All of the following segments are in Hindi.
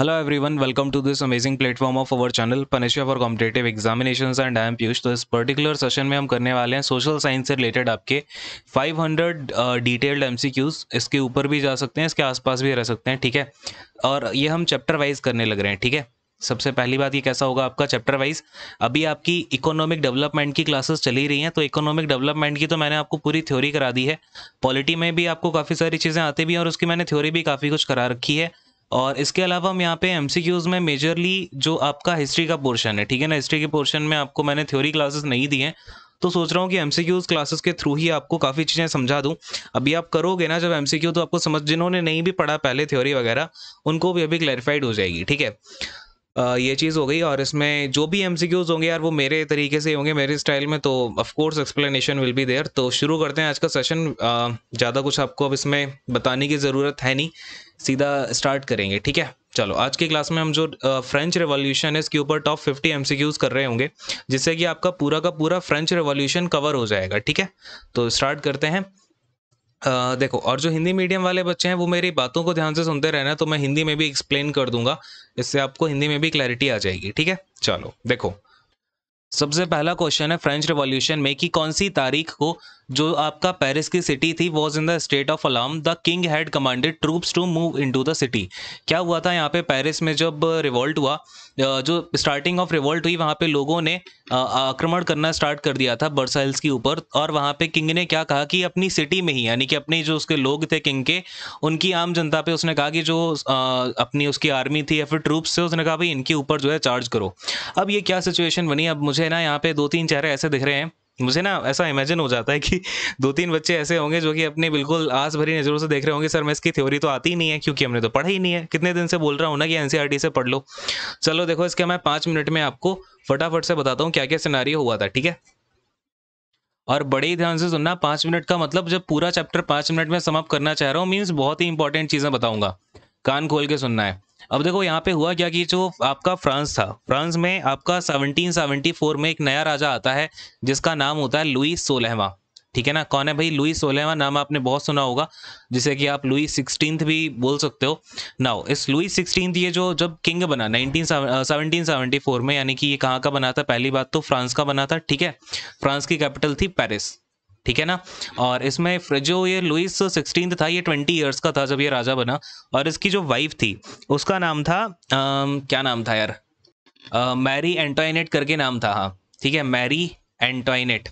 Hello everyone welcome to this amazing platform of our channel Panacea for competitive Examinations and I am Piyush तो इस पर्टिकुलर सेशन में हम करने वाले हैं सोशल साइंस से रिलेटेड आपके 500 डिटेल्ड एम एमसीक्यूज इसके ऊपर भी जा सकते हैं इसके आसपास भी रह सकते हैं ठीक है और ये हम चैप्टर वाइज करने लग रहे हैं ठीक है सबसे पहली बात ये कैसा होगा आपका चैप्टर वाइज अभी आपकी इकोनॉमिक डेवलपमेंट की क्लासेस चली रही हैं तो इकोनॉमिक डेवलपमेंट की तो मैंने आपको पूरी थ्योरी करा दी है पॉलिटी में भी आपको काफ़ी सारी चीज़ें आती भी हैं और उसकी मैंने थ्योरी भी काफ़ी कुछ करा रखी है और इसके अलावा हम यहाँ पे एम में मेजरली जो आपका हिस्ट्री का पोर्शन है ठीक है ना हिस्ट्री के पोर्शन में आपको मैंने थ्योरी क्लासेस नहीं दी हैं तो सोच रहा हूँ कि एम क्लासेस के थ्रू ही आपको काफ़ी चीज़ें समझा दूँ अभी आप करोगे ना जब एम तो आपको समझ जिन्होंने नहीं भी पढ़ा पहले थ्योरी वगैरह उनको भी अभी क्लैरिफाइड हो जाएगी ठीक है ये चीज़ हो गई और इसमें जो भी एम होंगे यार वो मेरे तरीके से होंगे मेरे स्टाइल में तो of course explanation will be there तो शुरू करते हैं आज का सेशन ज़्यादा कुछ आपको अब इसमें बताने की ज़रूरत है नहीं सीधा स्टार्ट करेंगे ठीक है चलो आज की क्लास में हम जो फ्रेंच रेवोल्यूशन है इसके ऊपर टॉप 50 एमसीक्यूज कर रहे होंगे जिससे कि आपका पूरा का पूरा फ्रेंच रेवोल्यूशन कवर हो जाएगा ठीक है तो स्टार्ट करते हैं आ, देखो और जो हिंदी मीडियम वाले बच्चे हैं वो मेरी बातों को ध्यान से सुनते रहना तो मैं हिंदी में भी एक्सप्लेन कर दूंगा इससे आपको हिंदी में भी क्लैरिटी आ जाएगी ठीक है चलो देखो सबसे पहला क्वेश्चन है फ्रेंच रेवोल्यूशन में कि कौन सी तारीख को जो आपका पेरिस की सिटी थी was in the state of alarm the king had commanded troops to move in to the city क्या हुआ था यहाँ पे पेरिस में जब रिवॉल्ट हुआ जो स्टार्टिंग ऑफ रिवॉल्ट हुई वहाँ पे लोगों ने आक्रमण करना स्टार्ट कर दिया था बर्साइल्स के ऊपर और वहाँ पे किंग ने क्या कहा कि अपनी सिटी में ही यानी कि अपने जो उसके लोग थे किंग के उनकी आम जनता पे उसने कहा कि जो अपनी उसकी आर्मी थी या फिर ट्रूप्स थे उसने कहा भाई इनके ऊपर जो है चार्ज करो अब ये क्या सिचुएशन बनी अब मुझे ना यहाँ पे दो तीन चेहरे ऐसे दिख रहे हैं मुझे ना ऐसा इमेजिन हो जाता है कि दो तीन बच्चे ऐसे होंगे जो कि अपने बिल्कुल आस भरी नज़रों से देख रहे होंगे सर मैं इसकी थ्योरी तो आती ही नहीं है क्योंकि हमने तो पढ़ा ही नहीं है कितने दिन से बोल रहा हूँ ना कि एनसीआर e से पढ़ लो चलो देखो इसके मैं पाँच मिनट में आपको फटाफट से बताता हूँ क्या क्या सिनारी हुआ था ठीक है और बड़े ही ध्यान से सुनना पाँच मिनट का मतलब जब पूरा चैप्टर पाँच मिनट में समाप्त करना चाह रहा हूँ मीन्स बहुत ही इंपॉर्टेंट चीज़ें बताऊँगा कान खोल के सुनना है अब देखो यहाँ पे हुआ क्या कि जो आपका फ्रांस था फ्रांस में आपका 1774 में एक नया राजा आता है जिसका नाम होता है लुई सोलहवा ठीक है ना कौन है भाई लुई सोलहवा नाम आपने बहुत सुना होगा जिसे कि आप लुई सिक्सटीन भी बोल सकते हो नाउ इस लुई सिक्सटीन ये जो जब किंग बना नाइनटीन सेवनटीन फोर में यानी कि ये कहाँ का बना था पहली बात तो फ्रांस का बना था ठीक है फ्रांस की कैपिटल थी पेरिस ठीक है ना और इसमें जो ये लुइस सिक्सटीन था ये ट्वेंटी ईयर्स का था जब ये राजा बना और इसकी जो वाइफ थी उसका नाम था आ, क्या नाम था यार मैरी एंटोइनेट करके नाम था हाँ ठीक है मैरी एंटोइनेट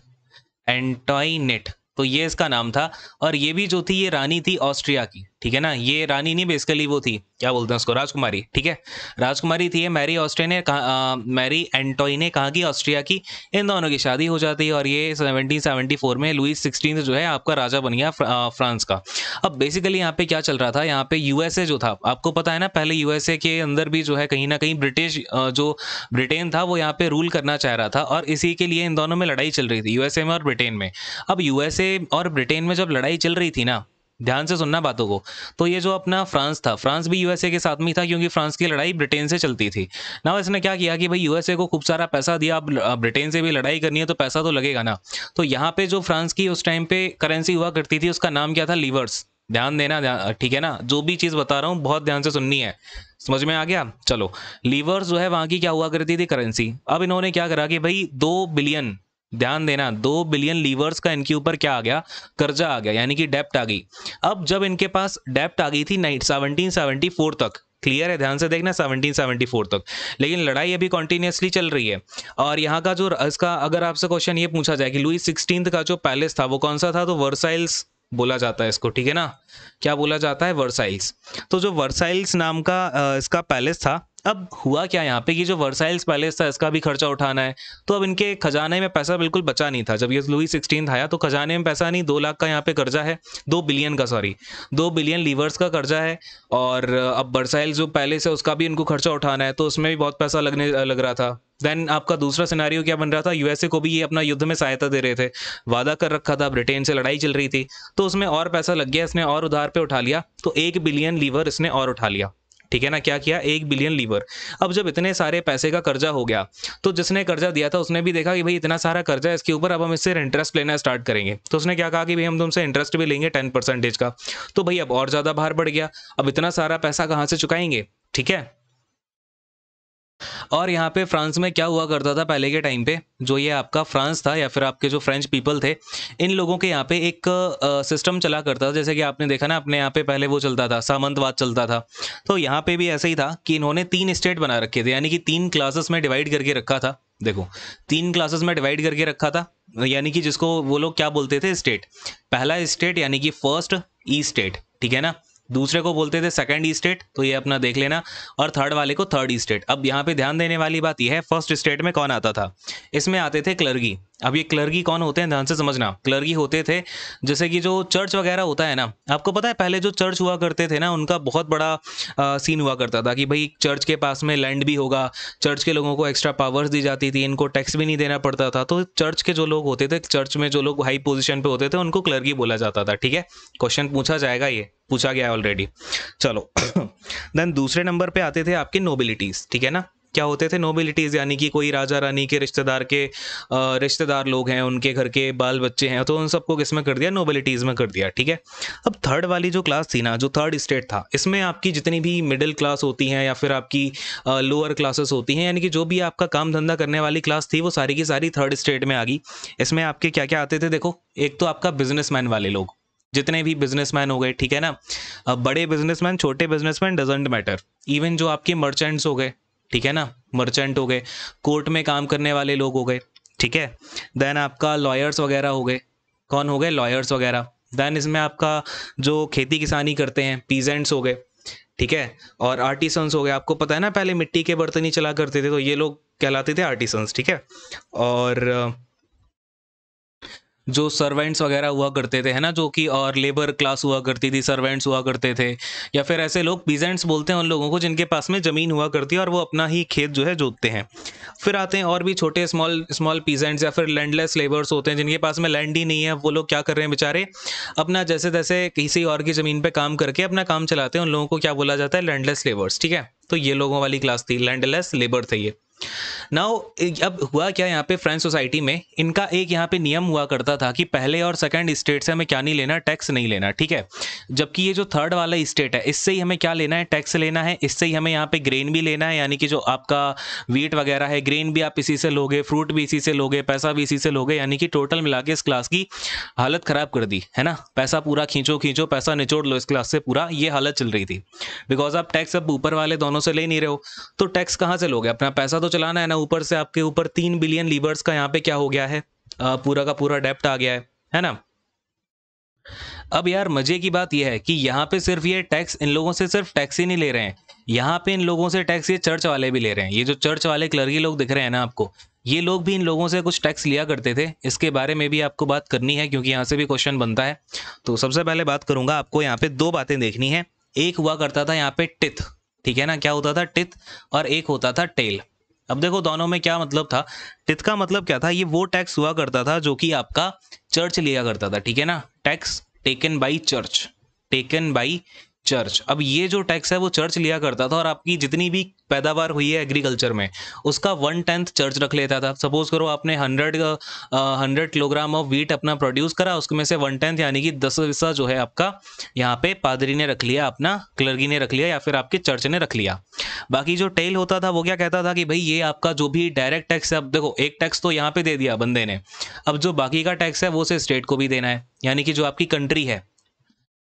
एंटोइनेट तो ये इसका नाम था और ये भी जो थी ये रानी थी ऑस्ट्रिया की ठीक है ना ये रानी नहीं बेसिकली वो थी क्या बोलते हैं उसको राजकुमारी ठीक है राजकुमारी थी मैरी ऑस्ट्रिया ने मैरी एंटोई ने कहा कि ऑस्ट्रिया की इन दोनों की शादी हो जाती है और ये 1774 में लुइस सिक्सटीन जो है आपका राजा बन गया फ्रांस का अब बेसिकली यहाँ पे क्या चल रहा था यहाँ पे यूएसए जो था आपको पता है ना पहले यूएसए के अंदर भी जो है कहीं ना कहीं ब्रिटिश जो ब्रिटेन था वो यहाँ पे रूल करना चाह रहा था और इसी के लिए इन दोनों में लड़ाई चल रही थी यूएसए में और ब्रिटेन में अब यूएसए और ब्रिटेन में जब लड़ाई चल रही थी ना ध्यान से सुनना बातों को तो ये जो अपना फ्रांस था फ्रांस भी यूएसए के साथ में था क्योंकि फ्रांस की लड़ाई ब्रिटेन से चलती थी ना इसने क्या किया कि भाई यूएसए को खूब सारा पैसा दिया अब ब्रिटेन से भी लड़ाई करनी है तो पैसा तो लगेगा ना तो यहाँ पे जो फ्रांस की उस टाइम पे करेंसी हुआ करती थी उसका नाम क्या था लीवर्स ध्यान देना ठीक है ना जो भी चीज़ बता रहा हूँ बहुत ध्यान से सुननी है समझ में आ गया चलो लीवर्स जो है वहाँ की क्या हुआ करती थी करेंसी अब इन्होंने क्या करा कि भाई दो बिलियन ध्यान देना दो बिलियन लीवर्स का इनके ऊपर क्या आ गया कर्जा आ गया यानी कि डेप्ट आ गई अब जब इनके पास डेप्ट आ गई थी सेवनटीन सेवनटी फोर तक क्लियर है ध्यान से देखना 1774 तक लेकिन लड़ाई अभी कंटिन्यूसली चल रही है और यहाँ का जो इसका अगर आपसे क्वेश्चन ये पूछा जाए कि लुई सिक्सटीन का जो पैलेस था वो कौन सा था तो वर्साइल्स बोला जाता है इसको ठीक है ना क्या बोला जाता है वर्साइल्स तो जो वर्साइल्स नाम का इसका पैलेस था अब हुआ क्या यहाँ पे कि जो वर्साइल्स पैलेस था इसका भी खर्चा उठाना है तो अब इनके खजाने में पैसा बिल्कुल बचा नहीं था जब ये लुई सिक्सटीन आया तो खजाने में पैसा नहीं दो लाख का यहाँ पे कर्जा है दो बिलियन का सॉरी दो बिलियन लीवर्स का कर्जा है और अब वर्साइल जो पैलेस है उसका भी इनको खर्चा उठाना है तो उसमें भी बहुत पैसा लगने लग रहा था देन आपका दूसरा सिनारियो क्या बन रहा था यूएसए को भी ये अपना युद्ध में सहायता दे रहे थे वादा कर रखा था ब्रिटेन से लड़ाई चल रही थी तो उसमें और पैसा लग गया इसने और उधार पे उठा लिया तो एक बिलियन लीवर इसने और उठा लिया ठीक है ना क्या किया एक बिलियन लीवर अब जब इतने सारे पैसे का कर्जा हो गया तो जिसने कर्जा दिया था उसने भी देखा कि भाई इतना सारा कर्जा है इसके ऊपर अब हम इससे इंटरेस्ट लेना स्टार्ट करेंगे तो उसने क्या कहा कि भाई हम तुमसे इंटरेस्ट भी लेंगे टेन परसेंटेज का तो भाई अब और ज़्यादा भार बढ़ गया अब इतना सारा पैसा कहाँ से चुकाएंगे ठीक है और यहाँ पे फ्रांस में क्या हुआ करता था पहले के टाइम पे जो ये आपका फ्रांस था या फिर आपके जो फ्रेंच पीपल थे इन लोगों के यहाँ पे एक सिस्टम चला करता था जैसे कि आपने देखा ना अपने यहाँ पे पहले वो चलता था सामंतवाद चलता था तो यहाँ पे भी ऐसे ही था कि इन्होंने तीन स्टेट बना रखे थे यानी कि तीन क्लासेस में डिवाइड करके रखा था देखो तीन क्लासेस में डिवाइड करके रखा था यानी कि जिसको वो लोग क्या बोलते थे स्टेट पहला स्टेट यानी कि फर्स्ट ई स्टेट ठीक है ना दूसरे को बोलते थे सेकेंड स्टेट e तो ये अपना देख लेना और थर्ड वाले को थर्ड स्टेट e अब यहाँ पे ध्यान देने वाली बात यह है फर्स्ट स्टेट में कौन आता था इसमें आते थे क्लर्गी अब ये क्लर्गी कौन होते हैं ध्यान से समझना क्लर्गी होते थे जैसे कि जो चर्च वगैरह होता है ना आपको पता है पहले जो चर्च हुआ करते थे ना उनका बहुत बड़ा आ, सीन हुआ करता था कि भाई चर्च के पास में लैंड भी होगा चर्च के लोगों को एक्स्ट्रा पावर्स दी जाती थी इनको टैक्स भी नहीं देना पड़ता था तो चर्च के जो लोग होते थे चर्च में जो लोग हाई पोजिशन पर होते थे उनको क्लर्गी बोला जाता था ठीक है क्वेश्चन पूछा जाएगा ये पूछा गया ऑलरेडी चलो देन दूसरे नंबर पे आते थे आपके नोबिलिटीज ठीक है ना क्या होते थे नोबिलिटीज़ यानी कि कोई राजा रानी के रिश्तेदार के रिश्तेदार लोग हैं उनके घर के बाल बच्चे हैं तो उन सबको किस में कर दिया नोबिलिटीज़ में कर दिया ठीक है अब थर्ड वाली जो क्लास थी ना जो थर्ड स्टेट था इसमें आपकी जितनी भी मिडिल क्लास होती हैं या फिर आपकी लोअर क्लासेस होती हैं यानी कि जो भी आपका काम धंधा करने वाली क्लास थी वो सारी की सारी थर्ड स्टेट में आ गई इसमें आपके क्या क्या आते थे देखो एक तो आपका बिजनेसमैन वाले लोग जितने भी बिजनेसमैन हो गए ठीक है ना बड़े बिजनेसमैन छोटे बिजनेसमैन डजेंट मैटर इवन जो आपके मर्चेंट्स हो गए ठीक है ना मर्चेंट हो गए कोर्ट में काम करने वाले लोग हो गए ठीक है देन आपका लॉयर्स वगैरह हो गए कौन हो गए लॉयर्स वगैरह देन इसमें आपका जो खेती किसानी करते हैं पीजेंट्स हो गए ठीक है और आर्टिसंस हो गए आपको पता है ना पहले मिट्टी के बर्तन ही चला करते थे तो ये लोग कहलाते थे आर्टिसंस ठीक है और जो सर्वेंट्स वगैरह हुआ करते थे है ना जो कि और लेबर क्लास हुआ करती थी सर्वेंट्स हुआ करते थे या फिर ऐसे लोग पीजेंट्स बोलते हैं उन लोगों को जिनके पास में ज़मीन हुआ करती है और वो अपना ही खेत जो है जोतते हैं फिर आते हैं और भी छोटे स्मॉल स्मॉल पीजेंट्स या फिर लैंडलेस लेबर्स होते हैं जिनके पास में लैंड ही नहीं है वो लोग क्या कर रहे हैं बेचारे अपना जैसे तैसे किसी और की ज़मीन पर काम करके अपना काम चलाते हैं उन लोगों को क्या बोला जाता है लैंडलेस लेबर्स ठीक है तो ये लोगों वाली क्लास थी लैंडलेस लेबर थे ये नाउ अब हुआ क्या यहाँ पे फ्रेंच सोसाइटी में इनका एक यहाँ पे नियम हुआ करता था कि पहले और सेकंड स्टेट से हमें क्या नहीं लेना टैक्स नहीं लेना ठीक है जबकि ये जो थर्ड वाला स्टेट है इससे ही हमें क्या लेना है टैक्स लेना है इससे ही हमें यहाँ पे ग्रेन भी लेना है यानी कि जो आपका वीट वगैरह है ग्रेन भी आप इसी से लोगे फ्रूट भी इसी से लोगे पैसा भी इसी से लोगे यानी कि टोटल मिला के इस क्लास की हालत ख़राब कर दी है ना पैसा पूरा खींचो खींचो पैसा निचोड़ लो इस क्लास से पूरा ये हालत चल रही थी बिकॉज आप टैक्स अब ऊपर वाले दोनों से ले नहीं रहे हो तो टैक्स कहाँ से लोगे अपना पैसा तो चलाना है ना ऊपर से आपके ऊपर तीन बिलियन लीवर्स का यहाँ पे क्या हो गया है आ, पूरा का पूरा डेप्ट आ गया है है ना अब यार मजे की बात यह है कि यहाँ पे सिर्फ ये टैक्स इन लोगों से सिर्फ टैक्स ही नहीं ले रहे हैं यहाँ पे इन लोगों से टैक्स ये चर्च वाले भी ले रहे हैं ये जो चर्च वाले क्लर्गी लोग दिख रहे हैं ना आपको ये लोग भी इन लोगों से कुछ टैक्स लिया करते थे इसके बारे में भी आपको बात करनी है क्योंकि यहाँ से भी क्वेश्चन बनता है तो सबसे पहले बात करूंगा आपको यहाँ पे दो बातें देखनी है एक हुआ करता था यहाँ पे टिथ ठीक है ना क्या होता था टिथ और एक होता था टेल अब देखो दोनों में क्या मतलब था टिथ का मतलब क्या था ये वो टैक्स हुआ करता था जो कि आपका चर्च लिया करता था ठीक है ना tax taken by church taken by church अब ये जो टैक्स है वो चर्च लिया करता था और आपकी जितनी भी पैदावार हुई है एग्रीकल्चर में उसका वन टेंथ चर्च रख लेता था सपोज करो आपने hundred hundred kilogram of wheat अपना प्रोड्यूस करा उसमें से वन टेंथ यानी कि दस हिस्सा जो है आपका यहाँ पे पादरी ने रख लिया अपना क्लर्गी ने रख लिया या फिर आपके चर्च ने रख लिया बाकी जो टेल होता था वो क्या कहता था कि भाई ये आपका जो भी डायरेक्ट टैक्स है अब देखो एक टैक्स तो यहाँ पे दे दिया बंदे ने अब जो बाकी का टैक्स है वो से स्टेट को भी देना है यानी कि जो आपकी कंट्री है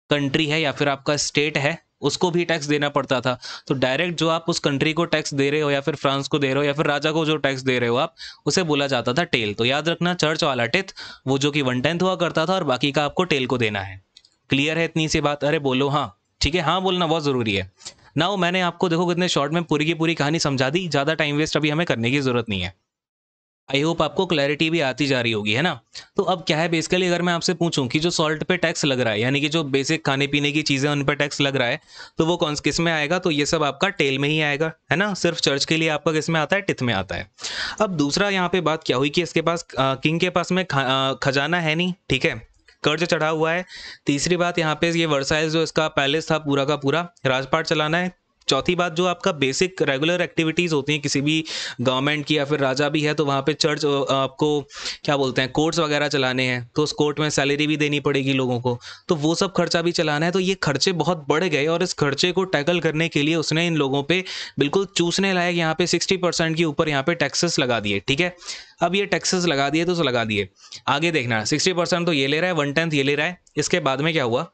कंट्री है या फिर आपका स्टेट है उसको भी टैक्स देना पड़ता था तो डायरेक्ट जो आप उस कंट्री को टैक्स दे रहे हो या फिर फ्रांस को दे रहे हो या फिर राजा को जो टैक्स दे रहे हो आप उसे बोला जाता था टेल तो याद रखना चर्च वाला टिथ वो जो कि वन टेंथ हुआ करता था और बाकी का आपको टेल को देना है क्लियर है इतनी सी बात अरे बोलो हाँ ठीक है हाँ बोलना बहुत ज़रूरी है ना मैंने आपको देखो कितने शॉर्ट में पूरी की पूरी कहानी समझा दी ज़्यादा टाइम वेस्ट अभी हमें करने की ज़रूरत नहीं है आई होप आपको क्लैरिटी भी आती जा रही होगी है ना तो अब क्या है बेसिकली अगर मैं आपसे पूछूं कि जो सॉल्ट पे टैक्स लग रहा है यानी कि जो बेसिक खाने पीने की चीज़ें उन पर टैक्स लग रहा है तो वो कौन किस में आएगा तो ये सब आपका टेल में ही आएगा है ना सिर्फ चर्च के लिए आपका किस में आता है टिथ में आता है अब दूसरा यहाँ पे बात क्या हुई कि इसके पास आ, किंग के पास में खजाना है नहीं ठीक है कर्ज चढ़ा हुआ है तीसरी बात यहाँ पे ये वर्साइल जो इसका पैलेस था पूरा का पूरा राजपाट चलाना है चौथी बात जो आपका बेसिक रेगुलर एक्टिविटीज़ होती हैं किसी भी गवर्नमेंट की या फिर राजा भी है तो वहाँ पे चर्च आपको क्या बोलते हैं कोर्ट्स वगैरह चलाने हैं तो उस कोर्ट में सैलरी भी देनी पड़ेगी लोगों को तो वो सब खर्चा भी चलाना है तो ये खर्चे बहुत बढ़ गए और इस खर्चे को टैकल करने के लिए उसने इन लोगों पर बिल्कुल चूसने लायक यहाँ पे सिक्सटी के ऊपर यहाँ पे टैक्सेस लगा दिए ठीक है अब ये टैक्सेस लगा दिए तो लगा दिए आगे देखना सिक्सटी परसेंट तो ये ले रहा है वन टेंथ ये ले रहा है इसके बाद में क्या हुआ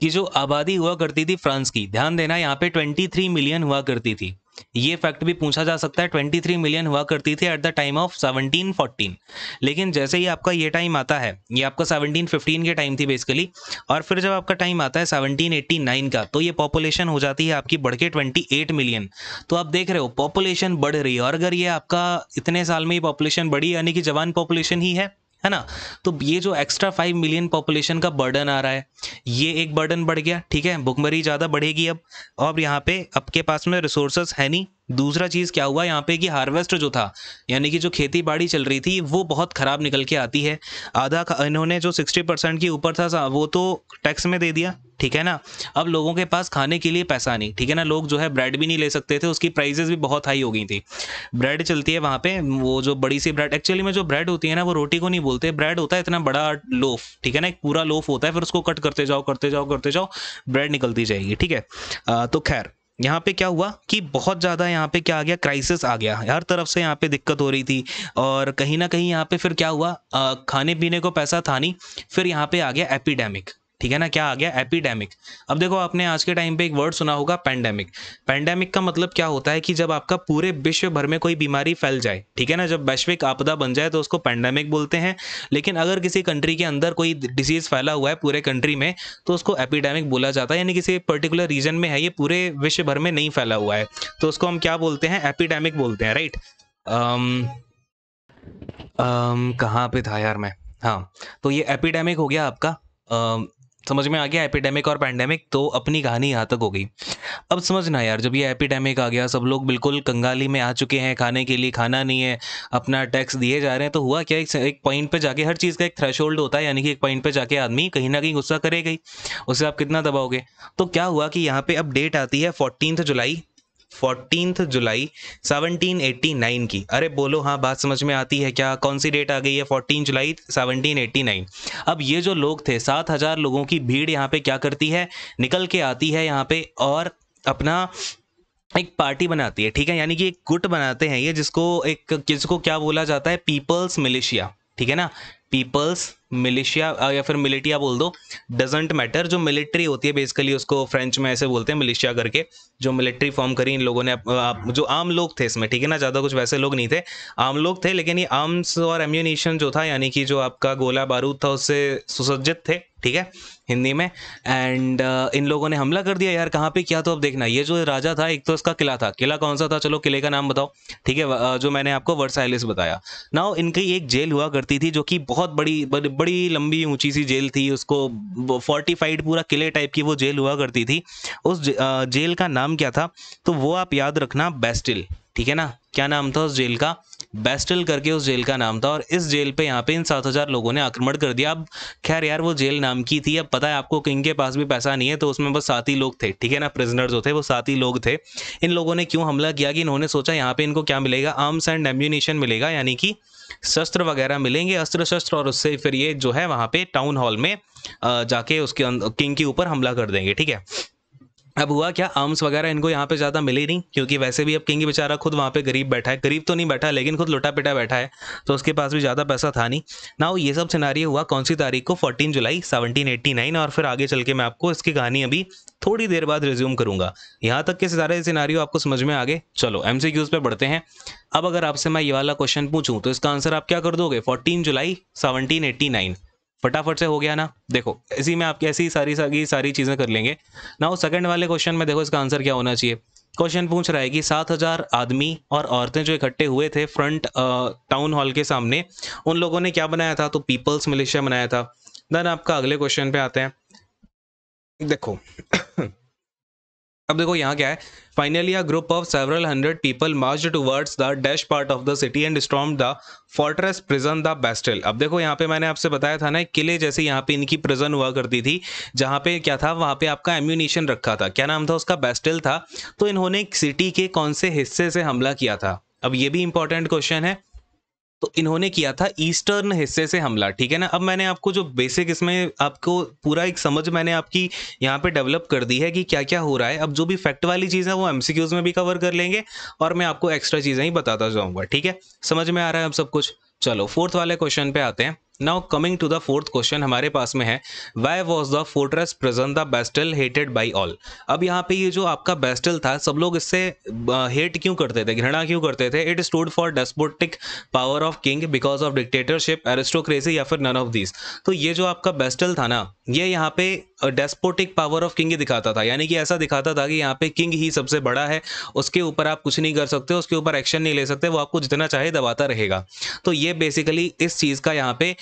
कि जो आबादी हुआ करती थी फ्रांस की ध्यान देना यहाँ पे 23 मिलियन हुआ करती थी ये फैक्ट भी पूछा जा सकता है 23 मिलियन हुआ करती थी एट द टाइम ऑफ 1714 लेकिन जैसे ही आपका ये टाइम आता है ये आपका 1715 के टाइम थी बेसिकली और फिर जब आपका टाइम आता है 1789 का तो ये पॉपुलेशन हो जाती है आपकी बढ़ के एट मिलियन तो आप देख रहे हो पॉपुलेशन बढ़ रही है और अगर ये आपका इतने साल में ही पॉपुलेशन बढ़ी यानी कि जवान पॉपुलेशन ही है है ना तो ये जो एक्स्ट्रा फाइव मिलियन पॉपुलेशन का बर्डन आ रहा है ये एक बर्डन बढ़ गया ठीक है भुखमरी ज़्यादा बढ़ेगी अब और यहाँ पे आपके पास में रिसोर्सेस है नहीं दूसरा चीज़ क्या हुआ यहाँ पे कि हार्वेस्ट जो था यानी कि जो खेती बाड़ी चल रही थी वो बहुत ख़राब निकल के आती है आधा इन्होंने जो सिक्सटी परसेंट के ऊपर था वो तो टैक्स में दे दिया ठीक है ना अब लोगों के पास खाने के लिए पैसा नहीं ठीक है ना लोग जो है ब्रेड भी नहीं ले सकते थे उसकी प्राइजेस भी बहुत हाई हो गई थी ब्रेड चलती है वहाँ पे वो जो बड़ी सी ब्रेड एक्चुअली में जो ब्रेड होती है ना वो रोटी को नहीं बोलते ब्रेड होता है इतना बड़ा लोफ ठीक है ना एक पूरा लोफ होता है फिर उसको कट करते जाओ करते जाओ करते जाओ ब्रेड निकलती जाएगी ठीक है आ, तो खैर यहाँ पे क्या हुआ कि बहुत ज़्यादा यहाँ पे क्या आ गया क्राइसिस आ गया हर तरफ से यहाँ पे दिक्कत हो रही थी और कहीं ना कहीं यहाँ पे फिर क्या हुआ आ, खाने पीने को पैसा था नहीं फिर यहाँ पे आ गया एपिडेमिक ठीक है ना क्या आ गया एपिडेमिक अब देखो आपने आज के टाइम पे एक वर्ड सुना होगा पैंडेमिक पेंडेमिक का मतलब क्या होता है कि जब आपका पूरे विश्व भर में कोई बीमारी फैल जाए ठीक है ना जब वैश्विक आपदा बन जाए तो उसको पैंडेमिक बोलते हैं लेकिन अगर किसी कंट्री के अंदर कोई डिजीज फैला हुआ है पूरे कंट्री में तो उसको एपिडेमिक बोला जाता है यानी किसी पर्टिकुलर रीजन में है ये पूरे विश्व भर में नहीं फैला हुआ है तो उसको हम क्या बोलते हैं एपिडेमिक बोलते हैं राइट आम, कहाँ पे था यार मैं हाँ तो ये एपिडेमिक हो गया आपका समझ में आ गया एपिडेमिक और पैंडेमिक तो अपनी कहानी यहाँ तक हो गई अब समझना यार जब ये एपिडेमिक आ गया सब लोग बिल्कुल कंगाली में आ चुके हैं खाने के लिए खाना नहीं है अपना टैक्स दिए जा रहे हैं तो हुआ क्या एक, एक पॉइंट पे जाके हर चीज़ का एक थ्रेश होता है यानी कि एक पॉइंट पे जाके आदमी कहीं ना कहीं गुस्सा करेगा ही उसे आप कितना दबाओगे तो क्या हुआ कि यहाँ पे अब डेट आती है फोर्टीन जुलाई फोर्टीन जुलाई 1789 की अरे बोलो हाँ बात समझ में आती है क्या कौन सी डेट आ गई है फोर्टीन जुलाई 1789 अब ये जो लोग थे सात हजार लोगों की भीड़ यहाँ पे क्या करती है निकल के आती है यहाँ पे और अपना एक पार्टी बनाती है ठीक है यानी कि एक गुट बनाते हैं ये जिसको एक किसको क्या बोला जाता है पीपल्स मिलिशिया ठीक है ना पीपल्स मिलिशिया या फिर मिलिटिया बोल दो डजेंट मैटर जो मिलिट्री होती है बेसिकली उसको फ्रेंच में ऐसे बोलते हैं मिलिशिया करके जो मिलिट्री फॉर्म करी इन लोगों ने जो आम लोग थे इसमें ठीक है ना ज़्यादा कुछ वैसे लोग नहीं थे आम लोग थे लेकिन ये आर्म्स और एम्यूनिशन जो था यानी कि जो आपका गोला बारूद था उससे सुसज्जित थे ठीक है हिंदी में एंड uh, इन लोगों ने हमला कर दिया यार कहाँ पे क्या तो अब देखना ये जो राजा था एक तो इसका किला था किला कौन सा था चलो किले का नाम बताओ ठीक है uh, जो मैंने आपको वर्साइलिस बताया नाउ इनकी एक जेल हुआ करती थी जो कि बहुत बड़ी बड़ी, बड़ी लंबी ऊंची सी जेल थी उसको फोर्टिफाइड पूरा किले टाइप की वो जेल हुआ करती थी उस uh, जेल का नाम क्या था तो वो आप याद रखना बेस्टिल ठीक है ना क्या नाम था उस जेल का बेस्टल करके उस जेल का नाम था और इस जेल पे यहाँ पे इन सात हज़ार लोगों ने आक्रमण कर दिया अब खैर यार वो जेल नाम की थी अब पता है आपको किंग के पास भी पैसा नहीं है तो उसमें बस सात ही लोग थे ठीक है ना प्रिजनर जो थे वो सात ही लोग थे इन लोगों ने क्यों हमला किया कि इन्होंने सोचा यहाँ पे इनको क्या मिलेगा आर्म्स एंड एम्यूनिशन मिलेगा यानी कि शस्त्र वगैरह मिलेंगे अस्त्र शस्त्र और उससे फिर ये जो है वहाँ पे टाउन हॉल में जाके उसके किंग के ऊपर हमला कर देंगे ठीक है अब हुआ क्या आर्म्स वगैरह इनको यहाँ पे ज़्यादा मिली नहीं क्योंकि वैसे भी अब किंग बेचारा खुद वहाँ पे गरीब बैठा है गरीब तो नहीं बैठा लेकिन खुद लुटा पिटा बैठा है तो उसके पास भी ज़्यादा पैसा था नहीं ना ये सब सिनारी हुआ कौन सी तारीख को 14 जुलाई 1789 और फिर आगे चल के मैं आपको इसकी कहानी अभी थोड़ी देर बाद रिज्यूम करूंगा यहाँ तक के सारे सिनारी आपको समझ में आगे चलो एम पे बढ़ते हैं अब अगर आपसे मैं ये वाला क्वेश्चन पूछूँ तो इसका आंसर आप क्या कर दोगे फोर्टीन जुलाई सेवनटीन फटाफट से हो गया ना देखो इसी में आपकी ऐसी सारी सारी सारी चीज़ें कर लेंगे ना सेकंड वाले क्वेश्चन में देखो इसका आंसर क्या होना चाहिए क्वेश्चन पूछ रहा है कि सात हजार आदमी और औरतें जो इकट्ठे हुए थे फ्रंट टाउन हॉल के सामने उन लोगों ने क्या बनाया था तो पीपल्स मिलिशिया बनाया था देन आपका अगले क्वेश्चन पे आते हैं देखो अब देखो यहाँ क्या है finally a group of several hundred people march towards the dash part of the city and storm the fortress prison the Bastille अब देखो यहाँ पे मैंने आपसे बताया था ना किले जैसे यहाँ पे इनकी प्रिजन हुआ करती थी जहाँ पे क्या था वहाँ पे आपका एम्यूनिशन रखा था क्या नाम था उसका बेस्टल था तो इन्होंने सिटी के कौन से हिस्से से हमला किया था अब ये भी इंपॉर्टेंट क्वेश्चन है तो इन्होंने किया था ईस्टर्न हिस्से से हमला ठीक है ना अब मैंने आपको जो बेसिक इसमें आपको पूरा एक समझ मैंने आपकी यहाँ पे डेवलप कर दी है कि क्या क्या हो रहा है अब जो भी फैक्ट वाली चीज़ है वो एमसीक्यूज में भी कवर कर लेंगे और मैं आपको एक्स्ट्रा चीज़ें ही बताता जाऊँगा ठीक है समझ में आ रहा है अब सब कुछ चलो फोर्थ वाले क्वेश्चन पे आते हैं now coming to the fourth question हमारे पास में है why was the fortress prison the Bastille hated by all अब यहाँ पे ये जो आपका बेस्टल था सब लोग इससे हेट क्यों करते थे घृणा क्यों करते थे it stood for despotic power of king because of dictatorship aristocracy या फिर नन ऑफ दीज तो ये जो आपका बेस्टल था ना ये यहाँ पे डेस्पोटिक पावर ऑफ किंग ही दिखाता था यानी कि ऐसा दिखाता था कि यहाँ पे किंग ही सबसे बड़ा है उसके ऊपर आप कुछ नहीं कर सकते उसके ऊपर एक्शन नहीं ले सकते वो आपको जितना चाहे दबाता रहेगा तो ये बेसिकली इस चीज़ का यहाँ पे